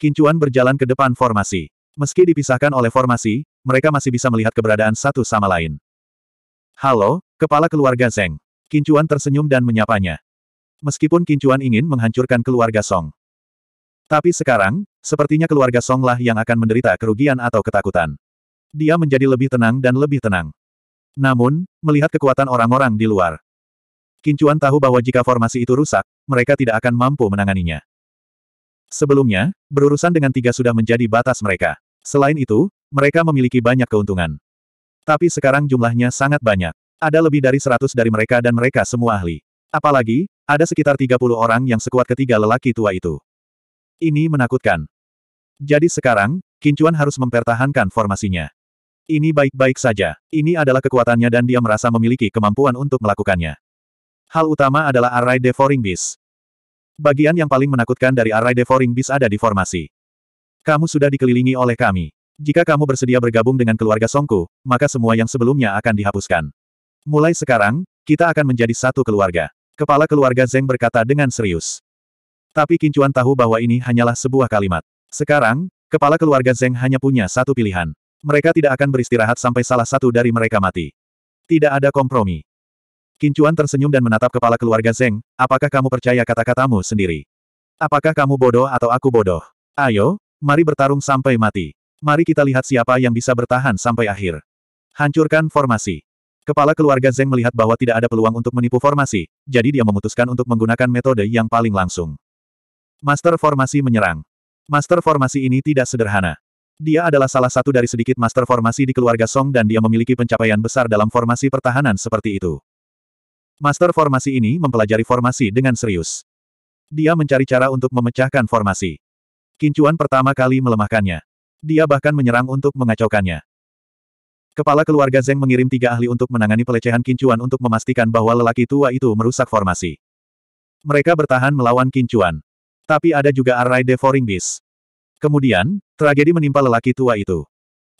Kincuan berjalan ke depan formasi. Meski dipisahkan oleh formasi, mereka masih bisa melihat keberadaan satu sama lain. Halo, kepala keluarga Zeng. Kincuan tersenyum dan menyapanya. Meskipun Kincuan ingin menghancurkan keluarga Song. Tapi sekarang, sepertinya keluarga Song lah yang akan menderita kerugian atau ketakutan. Dia menjadi lebih tenang dan lebih tenang. Namun, melihat kekuatan orang-orang di luar, Kincuan tahu bahwa jika formasi itu rusak, mereka tidak akan mampu menanganinya. Sebelumnya, berurusan dengan tiga sudah menjadi batas mereka. Selain itu, mereka memiliki banyak keuntungan. Tapi sekarang jumlahnya sangat banyak. Ada lebih dari seratus dari mereka dan mereka semua ahli. Apalagi, ada sekitar tiga puluh orang yang sekuat ketiga lelaki tua itu. Ini menakutkan. Jadi sekarang, Kincuan harus mempertahankan formasinya. Ini baik-baik saja. Ini adalah kekuatannya dan dia merasa memiliki kemampuan untuk melakukannya. Hal utama adalah Array Devouring Beast. Bagian yang paling menakutkan dari Array Devouring Beast ada di formasi. Kamu sudah dikelilingi oleh kami. Jika kamu bersedia bergabung dengan keluarga Songku, maka semua yang sebelumnya akan dihapuskan. Mulai sekarang, kita akan menjadi satu keluarga. Kepala keluarga Zeng berkata dengan serius. Tapi Kincuan tahu bahwa ini hanyalah sebuah kalimat. Sekarang, kepala keluarga Zeng hanya punya satu pilihan. Mereka tidak akan beristirahat sampai salah satu dari mereka mati. Tidak ada kompromi. Kincuan tersenyum dan menatap kepala keluarga Zeng, apakah kamu percaya kata-katamu sendiri? Apakah kamu bodoh atau aku bodoh? Ayo, mari bertarung sampai mati. Mari kita lihat siapa yang bisa bertahan sampai akhir. Hancurkan formasi. Kepala keluarga Zeng melihat bahwa tidak ada peluang untuk menipu formasi, jadi dia memutuskan untuk menggunakan metode yang paling langsung. Master formasi menyerang. Master formasi ini tidak sederhana. Dia adalah salah satu dari sedikit master formasi di keluarga Song dan dia memiliki pencapaian besar dalam formasi pertahanan seperti itu. Master formasi ini mempelajari formasi dengan serius. Dia mencari cara untuk memecahkan formasi. Kincuan pertama kali melemahkannya. Dia bahkan menyerang untuk mengacaukannya. Kepala keluarga Zeng mengirim tiga ahli untuk menangani pelecehan Kincuan untuk memastikan bahwa lelaki tua itu merusak formasi. Mereka bertahan melawan Kincuan. Tapi ada juga Array Devouring Beast. Kemudian, tragedi menimpa lelaki tua itu.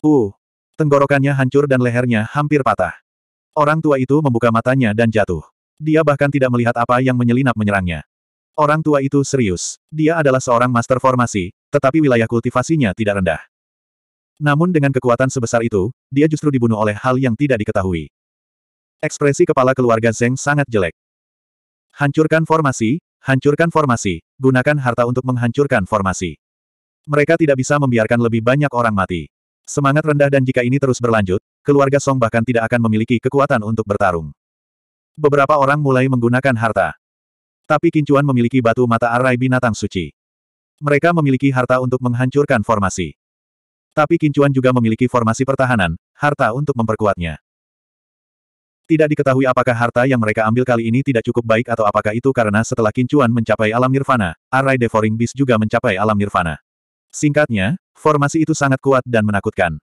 Uh, tenggorokannya hancur dan lehernya hampir patah. Orang tua itu membuka matanya dan jatuh. Dia bahkan tidak melihat apa yang menyelinap menyerangnya. Orang tua itu serius. Dia adalah seorang master formasi, tetapi wilayah kultivasinya tidak rendah. Namun dengan kekuatan sebesar itu, dia justru dibunuh oleh hal yang tidak diketahui. Ekspresi kepala keluarga Zeng sangat jelek. Hancurkan formasi, hancurkan formasi, gunakan harta untuk menghancurkan formasi. Mereka tidak bisa membiarkan lebih banyak orang mati. Semangat rendah dan jika ini terus berlanjut, keluarga Song bahkan tidak akan memiliki kekuatan untuk bertarung. Beberapa orang mulai menggunakan harta. Tapi Kincuan memiliki batu mata arai binatang suci. Mereka memiliki harta untuk menghancurkan formasi. Tapi Kincuan juga memiliki formasi pertahanan, harta untuk memperkuatnya. Tidak diketahui apakah harta yang mereka ambil kali ini tidak cukup baik atau apakah itu karena setelah Kincuan mencapai alam nirvana, arai devouring beast juga mencapai alam nirvana. Singkatnya, formasi itu sangat kuat dan menakutkan.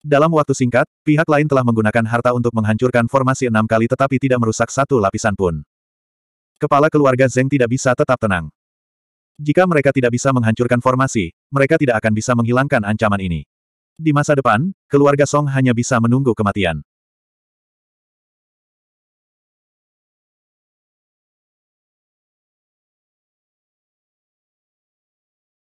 Dalam waktu singkat, pihak lain telah menggunakan harta untuk menghancurkan formasi enam kali tetapi tidak merusak satu lapisan pun. Kepala keluarga Zeng tidak bisa tetap tenang. Jika mereka tidak bisa menghancurkan formasi, mereka tidak akan bisa menghilangkan ancaman ini. Di masa depan, keluarga Song hanya bisa menunggu kematian.